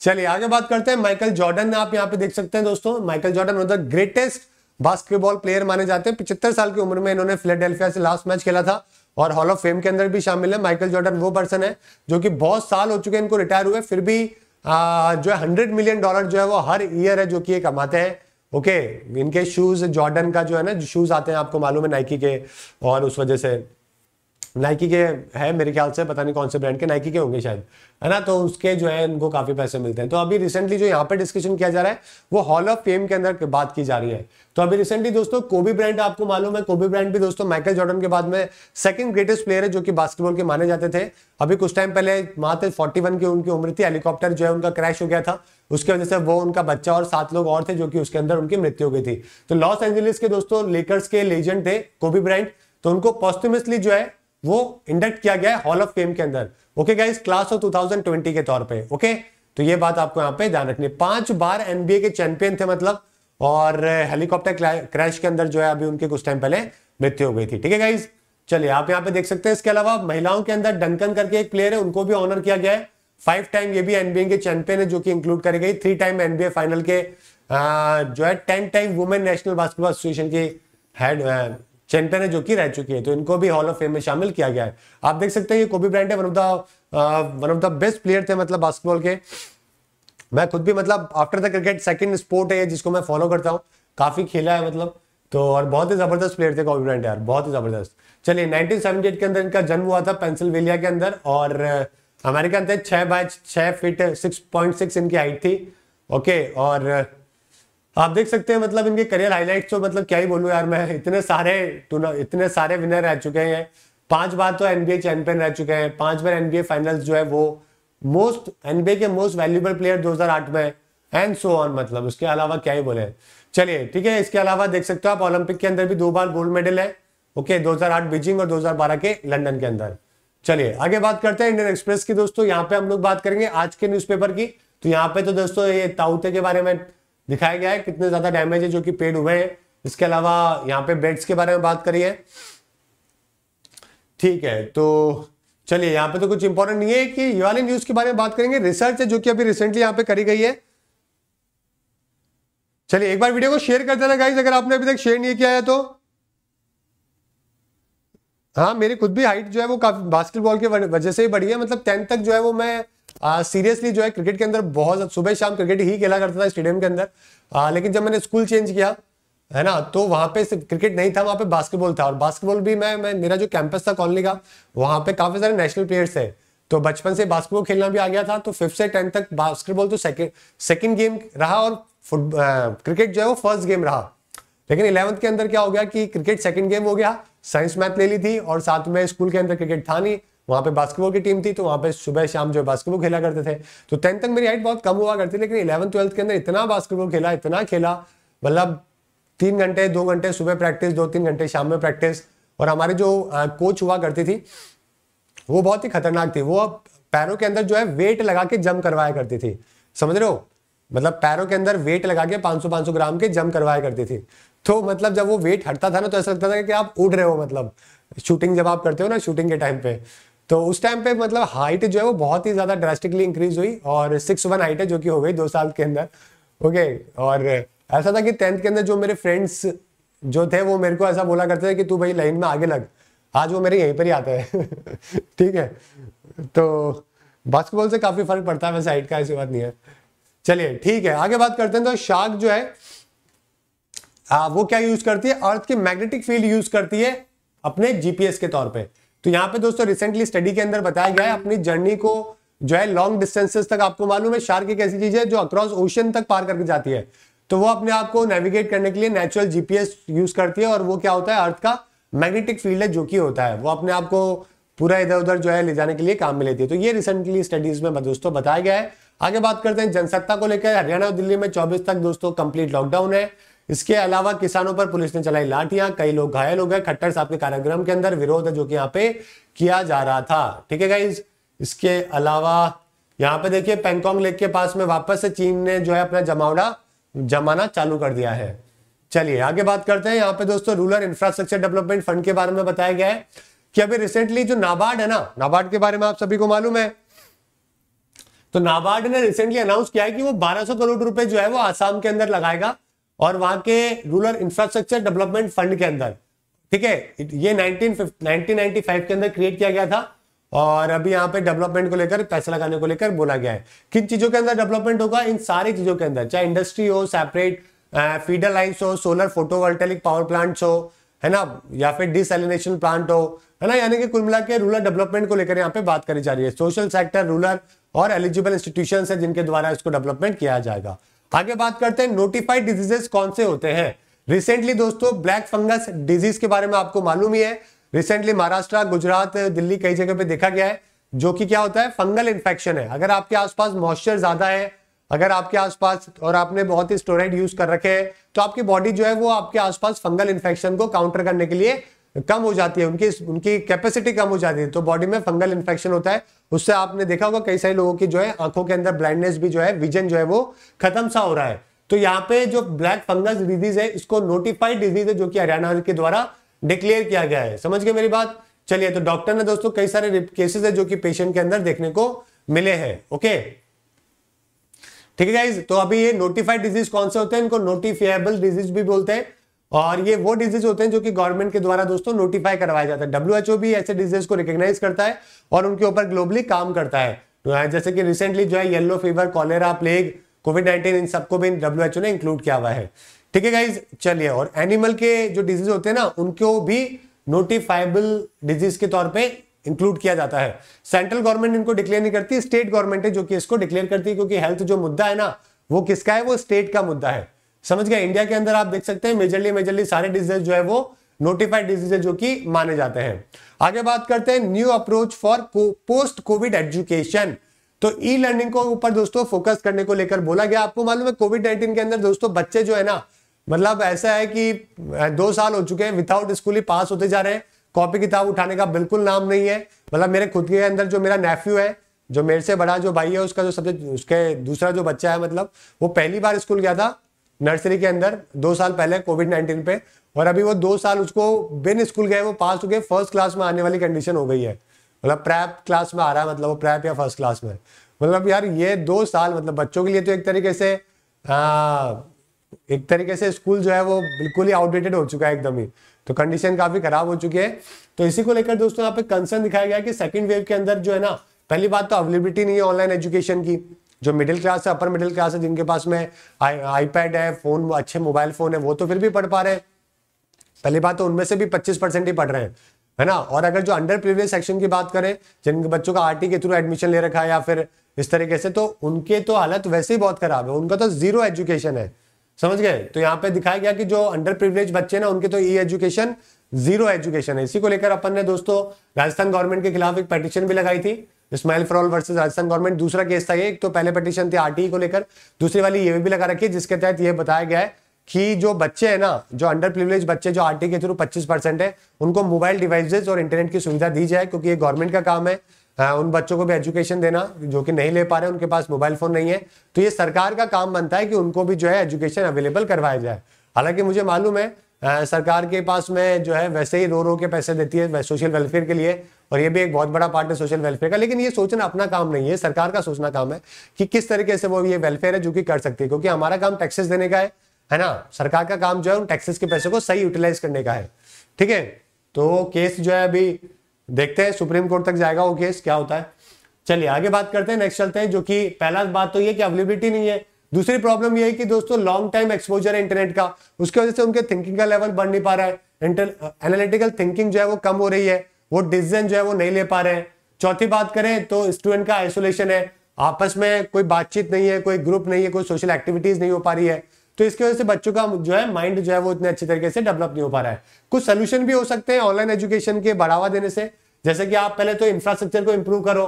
Speaker 1: चलिए आगे बात करते हैं माइकल जॉर्डन आप यहाँ पे देख सकते हैं दोस्तों Michael Jordan one the greatest basketball player माने जाते हैं पिछहत्तर साल की उम्र में इन्होंने फिलेडेल्फिया से लास्ट मैच खेला था और हॉल ऑफ फेम के अंदर भी शामिल है माइकल जॉर्डन वो पर्सन है जो कि बहुत साल हो चुके हैं इनको रिटायर हुए फिर भी आ, जो है हंड्रेड मिलियन डॉलर जो है वो हर ईयर है जो कि ये कमाते हैं ओके इनके शूज जॉर्डन का जो है ना शूज आते हैं आपको मालूम है नाइकी के और उस वजह से नाइकी के है मेरे ख्याल से पता नहीं कौन से ब्रांड के नाइकी के होंगे शायद है ना तो उसके जो है उनको काफ़ी पैसे मिलते हैं तो अभी रिसेंटली जो यहाँ पे डिस्कशन किया जा रहा है वो हॉल ऑफ फेम के अंदर बात की जा रही है तो अभी रिसेंटली दोस्तों कोबी ब्रांड आपको मालूम है कोबी ब्रांड भी दोस्तों माइकल जॉर्डन के बाद में सेकंड ग्रेटेस्ट प्लेयर है जो कि बास्केटबॉल के माने जाते थे अभी कुछ टाइम पहले मात्र फोर्टी वन की उनकी उम्र थी हेलीकॉप्टर जो है उनका क्रैश हो गया था उसकी वजह से वो उनका बच्चा और सात लोग और थे जो कि उसके अंदर उनकी मृत्यु हो गई थी तो लॉस एंजलिस के दोस्तों लेकर्स के लेजेंड थे कोबी ब्रांड तो उनको पॉस्टिमसली जो है वो इंडक्ट किया गया हॉल ऑफ फेम के अंदर ओके गाइस क्लास ऑफ 2020 के तौर पे ओके तो ये बात आपको यहाँ पे ध्यान रखनी पांच बार एनबीए के चैंपियन थे मतलब और हेलीकॉप्टर क्रैश के अंदर जो है अभी उनके कुछ टाइम पहले मृत्यु हो गई थी ठीक है गाइज चलिए आप यहाँ पे देख सकते हैं इसके अलावा महिलाओं के अंदर डंकन करके एक प्लेयर है उनको भी ऑनर किया गया है फाइव टाइम ये भी एनबीए के चैंपियन है जो कि इंक्लूड करी गई थ्री टाइम एनबीए फाइनल के आ, जो है ten time women national basketball association की हेड चैंपियन है जो कि रह चुकी है तो इनको भी हॉल ऑफ फेम में शामिल किया गया है आप देख सकते हैं ये कोबी ब्रांड है one of the one of the best player थे मतलब बास्केटबॉल के मैं खुद भी मतलब after the cricket second sport है जिसको मैं फॉलो करता हूँ काफी खेला है मतलब तो और बहुत ही जबरदस्त प्लेयर थे कॉबी ब्रांड यार बहुत ही जबरदस्त चलिए नाइनटीन के अंदर इनका जन्म हुआ था पेंसिल्वेनिया के अंदर और अमेरिका थे छः बाय छः फिट सिक्स सिक्स इनकी हाइट थी ओके और आप देख सकते हैं मतलब इनके करियर हाईलाइट तो मतलब क्या ही बोलू यार मैं इतने सारे इतने सारे विनर रह चुके हैं पांच बार तो एनबीए चैंपियन रह चुके हैं पांच बार एनबीए फाइनल्स जो है वो मोस्ट एनबीए के मोस्ट वैल्यूबल प्लेयर 2008 में एंड सो ऑन मतलब उसके अलावा क्या ही बोले चलिए ठीक है इसके अलावा देख सकते हो आप ओलंपिक के अंदर भी दो बार गोल्ड मेडल है ओके 2008 बीजिंग और 2012 के लंदन के अंदर चलिए आगे बात करते हैं इंडियन एक्सप्रेस की दोस्तों यहाँ पे हम लोग बात करेंगे आज के न्यूज़पेपर की तो यहाँ पे तो दोस्तों ये ताउते के बारे में दिखाया गया है कितने ज्यादा डैमेज है जो कि पेड हुए हैं इसके अलावा यहाँ पे बेड्स के बारे में बात करी है ठीक है तो चलिए यहाँ पे तो कुछ इंपॉर्टेंट नहीं है कि ये वाली न्यूज के बारे में बात करेंगे रिसर्च है जो कि अभी रिसेंटली यहाँ पे करी गई है चलिए एक बार वीडियो को शेयर कर देना गाइज अगर आपने अभी तक शेयर नहीं किया है तो हाँ मेरी खुद भी हाइट जो है वो काफी बास्केटबॉल की वजह से ही बढ़ी है मतलब टेंथ तक जो है वो मैं सीरियसली जो है क्रिकेट के अंदर बहुत सुबह शाम क्रिकेट ही खेला करता था स्टेडियम के अंदर आ, लेकिन जब मैंने स्कूल चेंज किया है ना तो वहाँ पे क्रिकेट नहीं था वहाँ पे बास्केटबॉल था और बास्केटबॉल भी मैं मैं मेरा जो कैंपस था कॉलोनी का वहाँ पे काफ़ी सारे नेशनल प्लेयर्स है तो बचपन से बास्केटबॉल खेलना भी आ गया था तो फिफ्थ से टेंथ तक बास्केटबॉल तो सेकेंड सेकेंड गेम रहा और क्रिकेट जो है वो फर्स्ट गेम रहा लेकिन इलेवंथ के अंदर क्या हो गया कि क्रिकेट सेकेंड गेम हो गया साइंस मैथ ले ली थी और साथ में स्कूल के अंदर क्रिकेट था नहीं वहाँ पे बास्केटबॉल की टीम थी तो वहाँ पे सुबह शाम जो बास्केटबॉल खेला करते थे तो टेंथ तक मेरी हाइट बहुत कम हुआ करती लेकिन इलेवन ट्वेल्थ के अंदर इतना बास्केटबॉल खेला इतना खेला मतलब तीन घंटे दो घंटे सुबह प्रैक्टिस दो तीन घंटे शाम में प्रैक्टिस और हमारे जो कोच हुआ करती थी वो बहुत ही खतरनाक थी वो पैरों के अंदर जो है वेट लगा के जम करवाया करती थी समझ रहे हो मतलब पैरों के अंदर वेट लगा के 500 500 ग्राम के जम करवाया करती थी तो मतलब जब वो वेट हटता था ना तो ऐसा लगता था कि आप उड़ रहे हो मतलब शूटिंग जब आप करते हो ना शूटिंग के टाइम पे तो उस टाइम पे मतलब हाइट जो है वो बहुत ही ज़्यादा ड्रास्टिकली इंक्रीज हुई और सिक्स वन हाइट है जो कि हो गई दो साल के अंदर ओके और ऐसा था कि टेंथ के अंदर जो मेरे फ्रेंड्स जो थे वो मेरे को ऐसा बोला करते थे कि तू भाई लाइन में आगे लग आज वो मेरे यहीं पर ही आता है ठीक है तो बास्केटबॉल से काफ़ी फर्क पड़ता है वैसे हाइट का ऐसी बात नहीं है चलिए ठीक है आगे बात करते हैं तो शार्क जो है आ, वो क्या यूज़ करती है अर्थ की मैग्नेटिक फील्ड यूज़ करती है अपने जीपीएस के तौर पर तो यहाँ पे दोस्तों रिसेंटली स्टडी के अंदर बताया गया है अपनी जर्नी को जो है लॉन्ग डिस्टेंसेस तक आपको मालूम है शार्क एक ऐसी चीज है जो अक्रॉस ओशन तक पार करके जाती है तो वो अपने आप को नेविगेट करने के लिए नेचुरल जीपीएस यूज करती है और वो क्या होता है अर्थ का मैग्नेटिक फील्ड है जो कि होता है वो अपने आप को पूरा इधर उधर जो है ले जाने के लिए काम में लेती है तो ये रिसेंटली स्टडीज में दोस्तों बताया गया है आगे बात करते हैं जनसत्ता को लेकर हरियाणा और दिल्ली में 24 तक दोस्तों कंप्लीट लॉकडाउन है इसके अलावा किसानों पर पुलिस ने चलाई लाठियां कई लोग घायल हो गए खट्टर साहब के कार्यक्रम के अंदर विरोध जो कि यहाँ पे किया जा रहा था ठीक है गाइज इसके अलावा यहाँ पे देखिए पेंकोंग लेक के पास में वापस से चीन ने जो है अपना जमावड़ा जमाना चालू कर दिया है चलिए आगे बात करते हैं यहाँ पे दोस्तों रूरल इंफ्रास्ट्रक्चर डेवलपमेंट फंड के बारे में बताया गया है कि अभी रिसेंटली जो नाबार्ड है ना नाबार्ड के बारे में आप सभी को मालूम है तो नाबार्ड ने रिसेंटली अनाउंस किया है कि वो 1200 करोड़ रुपए जो है वो आसाम के अंदर लगाएगा और वहां के रूरल इंफ्रास्ट्रक्चर डेवलपमेंट फंड के अंदर ठीक है ये 19 1995 के अंदर क्रिएट किया गया था और अभी यहाँ पे डेवलपमेंट को लेकर पैसा लगाने को लेकर बोला गया है किन चीजों के अंदर डेवलपमेंट होगा इन सारी चीजों के अंदर चाहे इंडस्ट्री हो सेपरेट फीडर लाइन हो सोलर फोटोवोल्टेलिक पावर प्लांट्स हो है ना या फिर डिसलिनेशन प्लांट हो है ना यानी कि कुल मिला के रूरल डेवलपमेंट को लेकर यहाँ पे बात करी जा रही है सोशल सेक्टर रूरल और एलिजिबल इंस्टीट्यूशन है जिनके द्वारा इसको डेवलपमेंट किया जाएगा आगे बात करते हैं नोटिफाइड डिजीजेस कौन से होते हैं रिसेंटली दोस्तों ब्लैक फंगस डिजीज के बारे में आपको मालूम ही है रिसेंटली महाराष्ट्र गुजरात दिल्ली कई जगह पे देखा गया है जो कि क्या होता है फंगल इन्फेक्शन है अगर आपके आसपास मॉइस्चर ज्यादा है अगर आपके आसपास और आपने बहुत ही स्टोराइड यूज कर रखे हैं तो आपकी बॉडी जो है वो आपके आसपास फंगल इन्फेक्शन को काउंटर करने के लिए कम हो जाती है उनकी उनकी कैपेसिटी कम हो जाती है तो बॉडी में फंगल इन्फेक्शन होता है उससे आपने देखा होगा कई सारे लोगों की जो है आंखों के अंदर ब्लाइंडनेस भी जो है विजन जो है वो खत्म सा हो रहा है तो यहाँ पे जो ब्लैक फंगस डिजीज है इसको नोटिफाइड डिजीज है जो कि हरियाणा के द्वारा डिक्लेयर किया गया है समझ गए मेरी बात चलिए तो डॉक्टर ने दोस्तों कई सारे केसेस है जो कि पेशेंट के अंदर देखने को मिले हैं ओके ठीक है गाइज तो अभी ये नोटिफाइड डिजीज कौन से होते हैं इनको नोटिफिएबल डिजीज भी बोलते हैं और ये वो डिजीज होते हैं जो कि गवर्नमेंट के द्वारा दोस्तों नोटिफाई करवाया जाता है डब्ल्यू भी ऐसे डिजीज को रिकॉग्नाइज करता है और उनके ऊपर ग्लोबली काम करता है तो जैसे कि रिसेंटली जो है yellow fever cholera plague covid nineteen इन सबको भी डब्ल्यू ने इंक्लूड किया हुआ है ठीक है गाइज चलिए और एनिमल के जो डिजीज होते हैं ना उनको भी नोटिफाइबल डिजीज के तौर पर इंक्लूड किया जाता है सेंट्रल गवर्नमेंट इनको डिक्लेयर नहीं करती स्टेट गवर्नमेंट है जो कि इसको डिक्लेयर करती है क्योंकि हेल्थ जो मुद्दा है ना वो किसका है वो स्टेट का मुद्दा है समझ गया इंडिया के अंदर आप देख सकते हैं मेजरली मेजरली सारे डिजीजेज जो है वो नोटिफाइड डिजीजेज जो कि माने जाते हैं आगे बात करते हैं new approach for post covid education तो ई लर्निंग को ऊपर दोस्तों फोकस करने को लेकर बोला गया आपको मालूम है कोविड नाइन्टीन के अंदर दोस्तों बच्चे जो है ना मतलब ऐसा है कि दो साल हो चुके हैं विदाउट स्कूल ही पास होते जा रहे हैं कॉपी किताब उठाने का बिल्कुल नाम नहीं है मतलब मेरे खुद के अंदर जो मेरा नेफ्यू है जो मेरे से बड़ा जो भाई है उसका जो सबसे उसके दूसरा जो बच्चा है मतलब वो पहली बार स्कूल गया था नर्सरी के अंदर दो साल पहले कोविड नाइन्टीन पे और अभी वो दो साल उसको बिन स्कूल गए वो पास हो गए फर्स्ट क्लास में आने वाली कंडीशन हो गई है मतलब प्रैप क्लास में आ रहा है मतलब वो प्रैप या फर्स्ट क्लास में मतलब यार ये दो साल मतलब बच्चों के लिए तो एक तरीके से आ, एक तरीके से स्कूल जो है वो बिल्कुल ही आउटडेटेड हो चुका है एकदम ही तो कंडीशन काफी खराब हो चुकी है तो इसी को लेकर दोस्तों यहाँ पे कंसर्न दिखाया गया कि सेकंड वेव के अंदर जो है ना पहली बात तो अवेलेबिलिटी नहीं है ऑनलाइन एजुकेशन की जो मिडिल क्लास है अपर मिडिल क्लास है जिनके पास में आईपैड है फोन अच्छे मोबाइल फोन है वो तो फिर भी पढ़ पा रहे पहली बात तो उनमें से भी पच्चीस परसेंट ही पढ़ रहे हैं है ना और अगर जो अंडर प्रीवियस सेक्शन की बात करें जिन बच्चों का आरटी के थ्रू एडमिशन ले रखा है या फिर इस तरीके से तो उनके तो हालत वैसे ही बहुत खराब है उनका तो जीरो एजुकेशन है समझ गए तो यहाँ पे दिखाया गया कि जो अंडर प्रिवलेज बच्चे ना उनके तो ई एजुकेशन जीरो एजुकेशन है इसी को लेकर अपन ने दोस्तों राजस्थान गवर्नमेंट के खिलाफ एक पटिशन भी लगाई थी smile for all versus Rajasthan government दूसरा केस था ये एक तो पहले पटिशन थी आरटीई e को लेकर दूसरी वाली ये भी लगा रखी है जिसके तहत ये बताया गया है कि जो बच्चे हैं ना जो अंडर प्रिविलेज बच्चे जो आरटी e के थ्रू 25 परसेंट है उनको मोबाइल डिवाइसेज और इंटरनेट की सुविधा दी जाए क्योंकि ये गवर्नमेंट का काम है आ, उन बच्चों को भी एजुकेशन देना जो कि नहीं ले पा रहे उनके पास मोबाइल फोन नहीं है तो ये सरकार का काम बनता है कि उनको भी जो है एजुकेशन अवेलेबल करवाया जाए हालांकि मुझे मालूम है सरकार के पास में जो है वैसे ही रो रो के पैसे देती है सोशल वेलफेयर के लिए और ये भी एक बहुत बड़ा पार्ट है सोशल वेलफेयर का लेकिन ये सोचना अपना काम नहीं है सरकार का सोचना काम है कि किस तरीके से वो ये वेलफेयर है जो कि कर सकती है क्योंकि हमारा काम टैक्सेस देने का है है ना सरकार का काम जो है उन टैक्सेस के पैसे को सही यूटिलाइज करने का है ठीक है तो केस जो है अभी देखते हैं सुप्रीम कोर्ट तक जाएगा वो केस क्या होता है चलिए आगे बात करते हैं नेक्स्ट चलते हैं जो कि पहला बात तो ये कि अवेलेबिलिटी नहीं है दूसरी प्रॉब्लम यह है कि दोस्तों लॉन्ग टाइम एक्सपोजर है इंटरनेट का उसकी वजह से उनके थिंकिंग का लेवल बढ़ नहीं पा रहा है एनालिटिकल थिंकिंग जो है वो कम हो रही है वो डिसीजन जो है वो नहीं ले पा रहे हैं चौथी बात करें तो स्टूडेंट का आइसोलेशन है आपस में कोई बातचीत नहीं है कोई ग्रुप नहीं है कोई सोशल एक्टिविटीज नहीं हो पा रही है तो इसकी वजह से बच्चों का जो है माइंड जो है वो इतने अच्छे तरीके से डेवलप नहीं हो पा रहा है कुछ सोल्यूशन भी हो सकते हैं ऑनलाइन एजुकेशन के बढ़ावा देने से जैसे कि आप पहले तो इंफ्रास्ट्रक्चर को इंप्रूव करो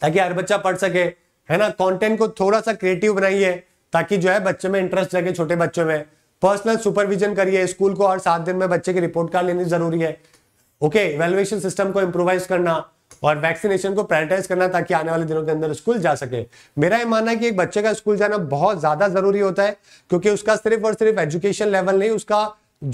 Speaker 1: ताकि हर बच्चा पढ़ सके है ना कंटेंट को थोड़ा सा क्रिएटिव बनाइए ताकि जो है बच्चे में इंटरेस्ट लगे छोटे बच्चों में पर्सनल सुपरविजन करिए स्कूल को और सात दिन में बच्चे की रिपोर्ट कार्ड लेनी जरूरी है ओके वैल्युएशन सिस्टम को इम्प्रोवाइज करना और वैक्सीनेशन को प्रायोरिटाइज करना ताकि आने वाले दिनों के अंदर स्कूल जा सके मेरा ये मानना है कि एक बच्चे का स्कूल जाना बहुत ज्यादा जरूरी होता है क्योंकि उसका सिर्फ और सिर्फ एजुकेशन लेवल नहीं उसका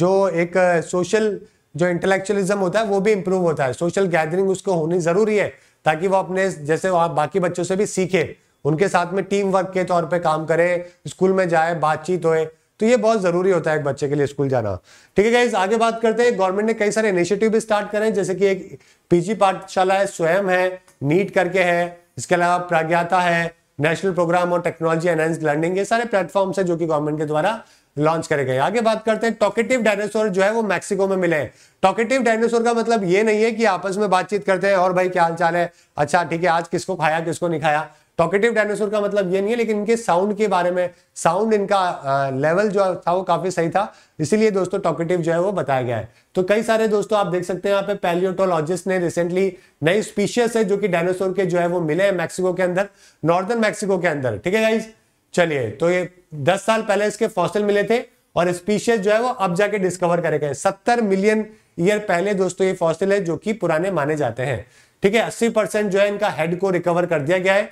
Speaker 1: जो एक सोशल जो इंटेलेक्चुअलिज्म होता है वो भी इंप्रूव होता है सोशल गैदरिंग उसको होनी जरूरी है ताकि वो अपने जैसे वहाँ बाकी बच्चों से भी सीखे उनके साथ में टीम वर्क के तौर पे काम करे स्कूल में जाए बातचीत होए तो ये बहुत जरूरी होता है एक बच्चे के लिए स्कूल जाना ठीक है गाइज आगे बात करते हैं गवर्नमेंट ने कई सारे इनिशिएटिव भी स्टार्ट करे जैसे कि एक पीजी पाठशाला है स्वयं है नीट करके है इसके अलावा प्रज्ञाता है नेशनल प्रोग्राम और टेक्नोलॉजी एनहेंस लर्निंग ये सारे प्लेटफॉर्म्स है जो कि गवर्नमेंट के द्वारा लॉन्च गए आगे बात करते हैं टॉकेटिव डायनासोर जो है वो मैक्सिको में मिले टॉकेटिव डायनासोर का मतलब ये नहीं है कि आपस में बातचीत करते हैं और भाई क्या हाल चाल है अच्छा ठीक है आज किसको खाया किसको नहीं खाया टॉकेटिव डायनासोर का मतलब ये नहीं है लेकिन इनके साउंड के बारे में साउंड इनका लेवल जो था वो काफी सही था इसीलिए दोस्तों टॉकेटिव जो है वो बताया गया है तो कई सारे दोस्तों आप देख सकते हैं यहाँ पे पैलियोटोलॉजिस्ट ने रिसेंटली नई स्पीशियस है जो कि डायनासोर के जो है वो मिले हैं मैक्सिको के अंदर नॉर्दर्न मैक्सिको के अंदर ठीक है गाइज चलिए तो ये दस साल पहले इसके फॉसिल मिले थे और स्पीशीज जो है वो अब जाके डिस्कवर करे गए सत्तर मिलियन ईयर पहले दोस्तों ये फॉसिल है जो कि पुराने माने जाते हैं ठीक है अस्सी परसेंट जो है इनका हेड को रिकवर कर दिया गया है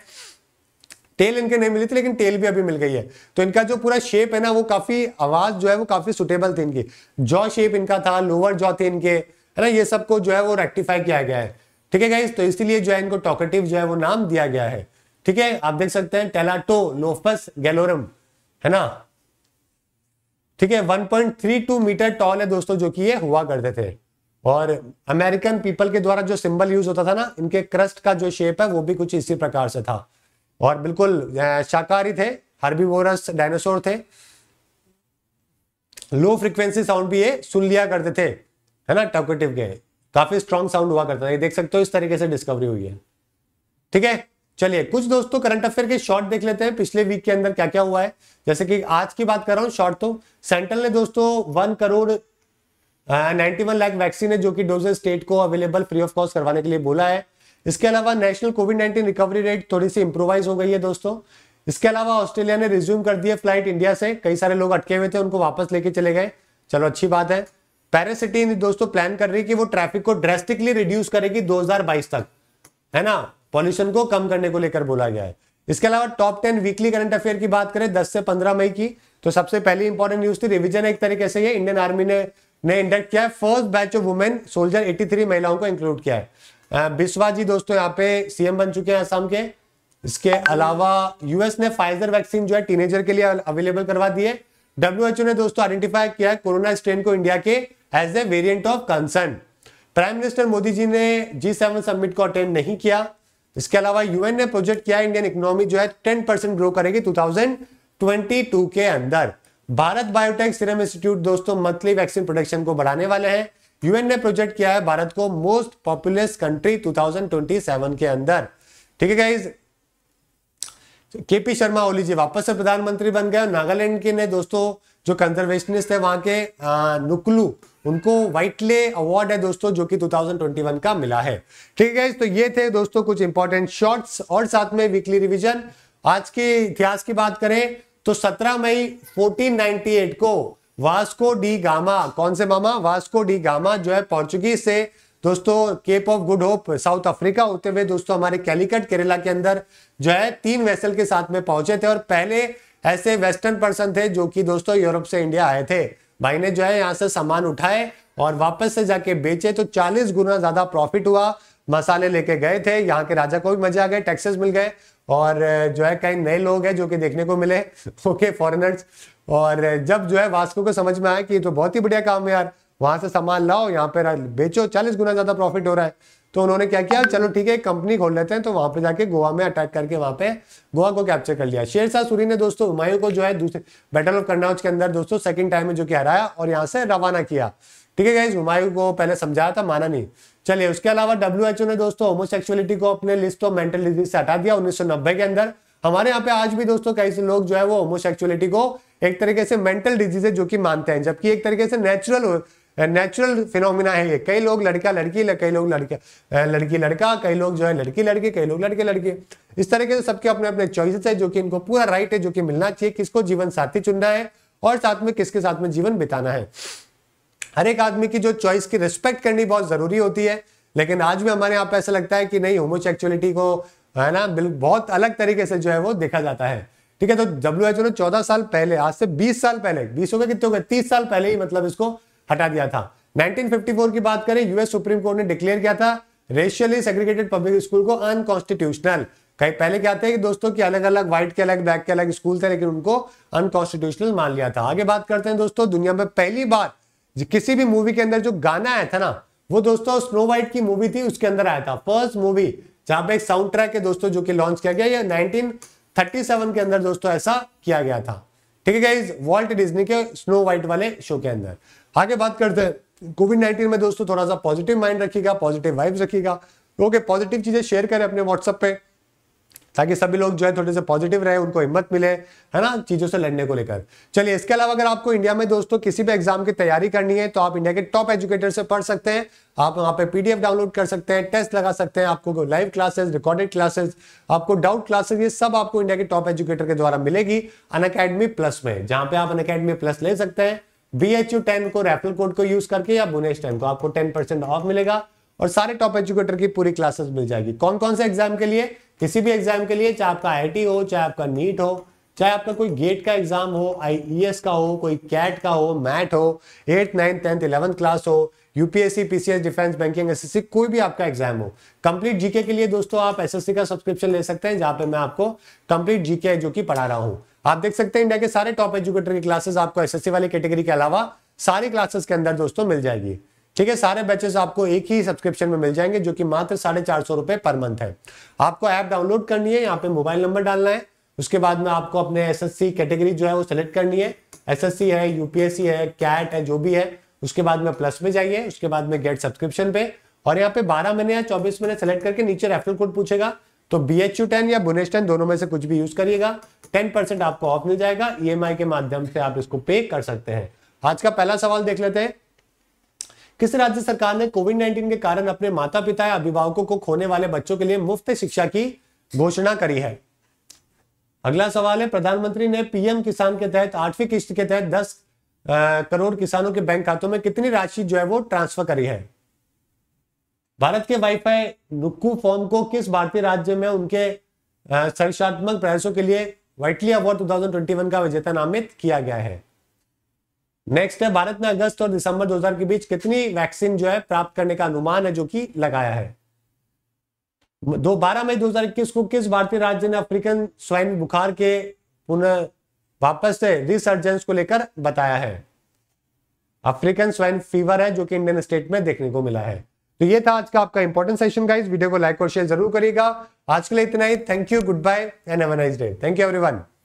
Speaker 1: टेल इनके नहीं मिली थी लेकिन टेल भी अभी मिल गई है तो इनका जो पूरा शेप है ना वो काफी आवाज जो है वो काफी सुटेबल थी इनकी जॉ शेप इनका था लोअर जॉ थे इनके है ना ये सबको जो है वो रेक्टिफाई किया गया है ठीक है गाइज तो इसीलिए जो है इनको टॉकेटिव जो है वो नाम दिया गया है ठीक है आप देख सकते हैं टेलाटो नोफस गैलोरम है ना ठीक है 1.32 मीटर टॉल है दोस्तों जो कि ये हुआ करते थे और अमेरिकन पीपल के द्वारा जो सिंबल यूज होता था ना इनके क्रस्ट का जो शेप है वो भी कुछ इसी प्रकार से था और बिल्कुल शाकाहारी थे हर्बीवोरस डायनासोर थे लो फ्रिक्वेंसी साउंड भी ये सुन लिया करते थे है ना टॉकेटिव के काफी स्ट्रॉन्ग साउंड हुआ करता था ये देख सकते हो इस तरीके से डिस्कवरी हुई है ठीक है चलिए कुछ दोस्तों करंट अफेयर के शॉर्ट देख लेते हैं पिछले वीक के अंदर क्या क्या हुआ है जैसे कि आज की बात कर रहा हूं शॉर्ट तो सेंट्रल ने दोस्तों one crore ninety one lakh vaccine है जो कि डोजेस स्टेट को अवेलेबल फ्री ऑफ कॉस्ट करवाने के लिए बोला है इसके अलावा national covid nineteen recovery rate थोड़ी सी इंप्रोवाइज हो गई है दोस्तों इसके अलावा ऑस्ट्रेलिया ने रिज्यूम कर दिया फ्लाइट इंडिया से कई सारे लोग अटके हुए थे उनको वापस लेके चले गए चलो अच्छी बात है पैरासिटी सिटी दोस्तों प्लान कर रही है कि वो ट्रैफिक को ड्रेस्टिकली रिड्यूस करेगी दो तक है ना पॉल्यूशन को कम करने को लेकर बोला गया है इसके अलावा top ten weekly current affair की बात करें दस से पंद्रह मई की तो सबसे पहली इंपॉर्टेंट न्यूज थी रिविजन एक तरीके से ये इंडियन आर्मी ने ने इंडक्ट किया है first batch of women soldier 83 महिलाओं को इंक्लूड किया है बिस्वा जी दोस्तों यहाँ पे सीएम बन चुके हैं आसाम के इसके अलावा यूएस ने फाइजर वैक्सीन जो है टीनेजर के लिए अवेलेबल करवा दी है डब्ल्यूएचओ ने दोस्तों आइडेंटिफाई किया है कोरोना स्ट्रेन को इंडिया के as a variant of concern prime minister Modi ji ने जी सेवन समिट को अटेंड नहीं किया इसके अलावा यूएन ने प्रोजेक्ट किया इंडियन इकोनॉमी जो है टेन परसेंट ग्रो करेगी 2022 के अंदर भारत बायोटेक सीरम इंस्टीट्यूट दोस्तों मंथली वैक्सीन प्रोडक्शन को बढ़ाने वाले हैं यूएन ने प्रोजेक्ट किया है भारत को मोस्ट पॉपुलस कंट्री 2027 के अंदर ठीक है गाइज केपी शर्मा ओली जी वापस से प्रधानमंत्री बन गए नागालैंड के ने दोस्तों जो कंजर्वेशनिस्ट है वहां के आ, नुकलू उनको वाइटले अवार्ड है दोस्तों जो कि 2021 का मिला है ठीक है तो ये थे दोस्तों कुछ इंपॉर्टेंट शॉर्ट्स और साथ में वीकली रिविजन आज के इतिहास की बात करें तो 17 मई 1498 को वास्को डी गामा कौन से मामा वास्को डी गामा जो है पोर्चुगीज से दोस्तों Cape of Good Hope South Africa होते हुए दोस्तों हमारे कैलिकट केरला के अंदर जो है तीन वेसल के साथ में पहुंचे थे और पहले ऐसे वेस्टर्न पर्सन थे जो कि दोस्तों यूरोप से इंडिया आए थे भाई ने जो है यहाँ से सामान उठाए और वापस से जाके बेचे तो 40 गुना ज्यादा प्रॉफिट हुआ मसाले लेके गए थे यहाँ के राजा को भी मजे आ गए टैक्सेस मिल गए और जो है कई नए लोग हैं जो कि देखने को मिले ओके फॉरेनर्स और जब जो है वास्को को समझ में आया कि ये तो बहुत ही बढ़िया काम है यार वहां से सामान लाओ यहाँ पे बेचो चालीस गुना ज्यादा प्रॉफिट हो रहा है तो उन्होंने क्या किया चलो ठीक है कंपनी खोल लेते हैं तो वहां पे जाके गोवा में अटैक करके वहां पे गोवा को कैप्चर कर लिया शेर शाह सूरी ने दोस्तों हुमायूं को जो है दूसरे बैटल ऑफ करना के अंदर दोस्तों सेकंड टाइम में जो कि हराया और यहाँ से रवाना किया ठीक है गाइज हुमायूं को पहले समझाया था माना नहीं चलिए उसके अलावा डब्ल्यू ने दोस्तों होमोसेक्सुअलिटी को अपने लिस्ट ऑफ मेंटल डिजीज से हटा दिया उन्नीस के अंदर हमारे यहाँ पे आज भी दोस्तों कई से लोग जो है वो होमोसेक्सुअलिटी को एक तरीके से मेंटल डिजीज है जो कि मानते हैं जबकि एक तरीके से नेचुरल नेचुरल फिनोमिना है ये कई लोग लड़का लड़की कई लोग लड़का लड़की लड़का कई लोग जो है लड़की लड़के कई लोग लड़के लड़के इस तरीके से सबके अपने अपने चॉइसेस है जो कि इनको पूरा राइट है जो कि मिलना चाहिए किसको जीवन साथी चुनना है और साथ में किसके साथ में जीवन बिताना है हर एक आदमी की जो चॉइस की रिस्पेक्ट करनी बहुत जरूरी होती है लेकिन आज भी हमारे यहाँ पे ऐसा लगता है कि नहीं होमोसेक्चुअलिटी को है ना बहुत अलग तरीके से जो है वो देखा जाता है ठीक है तो डब्ल्यू एच ओ ने चौदह साल पहले आज से बीस साल पहले बीस हो गए कितने हो गए तीस साल पहले ही मतलब इसको हटा दिया था 1954 की बात करें यूएस सुप्रीम कोर्ट ने डिक्लेयर किया था रेशियली सेग्रीगेटेड पब्लिक स्कूल को अनकॉन्स्टिट्यूशनल कई पहले क्या थे कि दोस्तों की अलग अलग व्हाइट के अलग ब्लैक के अलग स्कूल थे लेकिन उनको अनकॉन्स्टिट्यूशनल मान लिया था आगे बात करते हैं दोस्तों दुनिया में पहली बार किसी भी मूवी के अंदर जो गाना आया था ना वो दोस्तों स्नो व्हाइट की मूवी थी उसके अंदर आया था फर्स्ट मूवी जहां पे एक साउंड ट्रैक है दोस्तों जो कि लॉन्च किया गया ये 1937 के अंदर दोस्तों ऐसा किया गया था ठीक है गाइज वॉल्ट डिज्नी के स्नो व्हाइट वाले शो के अंदर आगे बात करते हैं कोविड नाइन्टीन में दोस्तों थोड़ा सा पॉजिटिव माइंड रखिएगा पॉजिटिव वाइब्स रखिएगा ओके पॉजिटिव चीजें शेयर करें अपने व्हाट्सएप पे ताकि सभी लोग जो है थोड़े से पॉजिटिव रहे उनको हिम्मत मिले है ना चीज़ों से लड़ने को लेकर चलिए इसके अलावा अगर आपको इंडिया में दोस्तों किसी भी एग्जाम की तैयारी करनी है तो आप इंडिया के टॉप एजुकेटर से पढ़ सकते हैं आप वहाँ पे पीडीएफ डाउनलोड कर सकते हैं टेस्ट लगा सकते हैं आपको लाइव क्लासेस रिकॉर्डेड क्लासेस आपको डाउट क्लासेस ये सब आपको इंडिया के टॉप एजुकेटर के द्वारा मिलेगी अन प्लस में जहां पे आप अन प्लस ले सकते हैं बी एच यू टेन को रेफल कोड को यूज करके या बुनेश टेन को आपको टेन परसेंट ऑफ मिलेगा और सारे टॉप एजुकेटर की पूरी क्लासेस मिल जाएगी कौन कौन से एग्जाम के लिए किसी भी एग्जाम के लिए चाहे आपका आई हो चाहे आपका नीट हो चाहे आपका कोई गेट का एग्जाम हो आई e का हो कोई कैट का हो मैट हो eight ninth tenth eleventh class हो UPSC PCS defence banking S कोई भी आपका एग्जाम हो कंप्लीट जीके के लिए दोस्तों आप एस का सब्सक्रिप्शन ले सकते हैं जहां पे मैं आपको कंप्लीट जीके जो कि पढ़ा रहा हूं आप देख सकते हैं इंडिया के सारे टॉप एजुकेटर की क्लासेस आपको एस वाली कैटेगरी के अलावा सारी क्लासेस के अंदर दोस्तों मिल जाएगी ठीक है सारे बैचेस आपको एक ही सब्सक्रिप्शन में मिल जाएंगे जो कि मात्र साढ़े चार सौ रुपए पर मंथ है आपको ऐप डाउनलोड करनी है यहाँ पे मोबाइल नंबर डालना है उसके बाद में आपको अपने एसएससी कैटेगरी जो है वो सिलेक्ट करनी है एसएससी है यूपीएससी है कैट है जो भी है उसके बाद में प्लस में जाइए उसके बाद में गेट सब्सक्रिप्शन पे और यहाँ पे बारह महीने या चौबीस महीने सेलेक्ट करके नीचे रेफरल कोड पूछेगा तो बी एच यू टेन या बुनेश टेन दोनों में से कुछ भी यूज करिएगा परसेंट आपको ऑफ मिल जाएगा आई e के माध्यम से आप इसको पे कर सकते हैं आज का पहला सवाल देख लेते हैं किस राज्य सरकार ने कोविड नाइन्टीन के कारण अपने माता पिता या अभिभावकों को खोने वाले बच्चों के लिए मुफ्त शिक्षा की घोषणा करी है अगला सवाल है प्रधानमंत्री ने पीएम किसान के तहत आठवीं किस्त के तहत दस करोड़ किसानों के बैंक खातों में कितनी राशि जो है वो ट्रांसफर करी है भारत के वाईफाई नुक्कू फॉर्म को किस भारतीय राज्य में उनके सर्वशात्मक प्रयासों के लिए वाइटली अवार्ड 2021 का विजेता नामित किया गया है नेक्स्ट है भारत ने अगस्त और दिसंबर 2000 के बीच कितनी वैक्सीन जो है प्राप्त करने का अनुमान है जो कि लगाया है दो बारह मई 2021 को किस भारतीय राज्य ने अफ्रीकन स्वाइन बुखार के पुनः वापस से रिसर्जेंस को लेकर बताया है अफ्रीकन स्वाइन फीवर है जो कि इंडियन स्टेट में देखने को मिला है तो ये था आज का आपका इंपॉर्टेंट सेशन इस वीडियो को लाइक और शेयर जरूर करिएगा आज के लिए इतना ही thank you good bye and ever nice day thank you every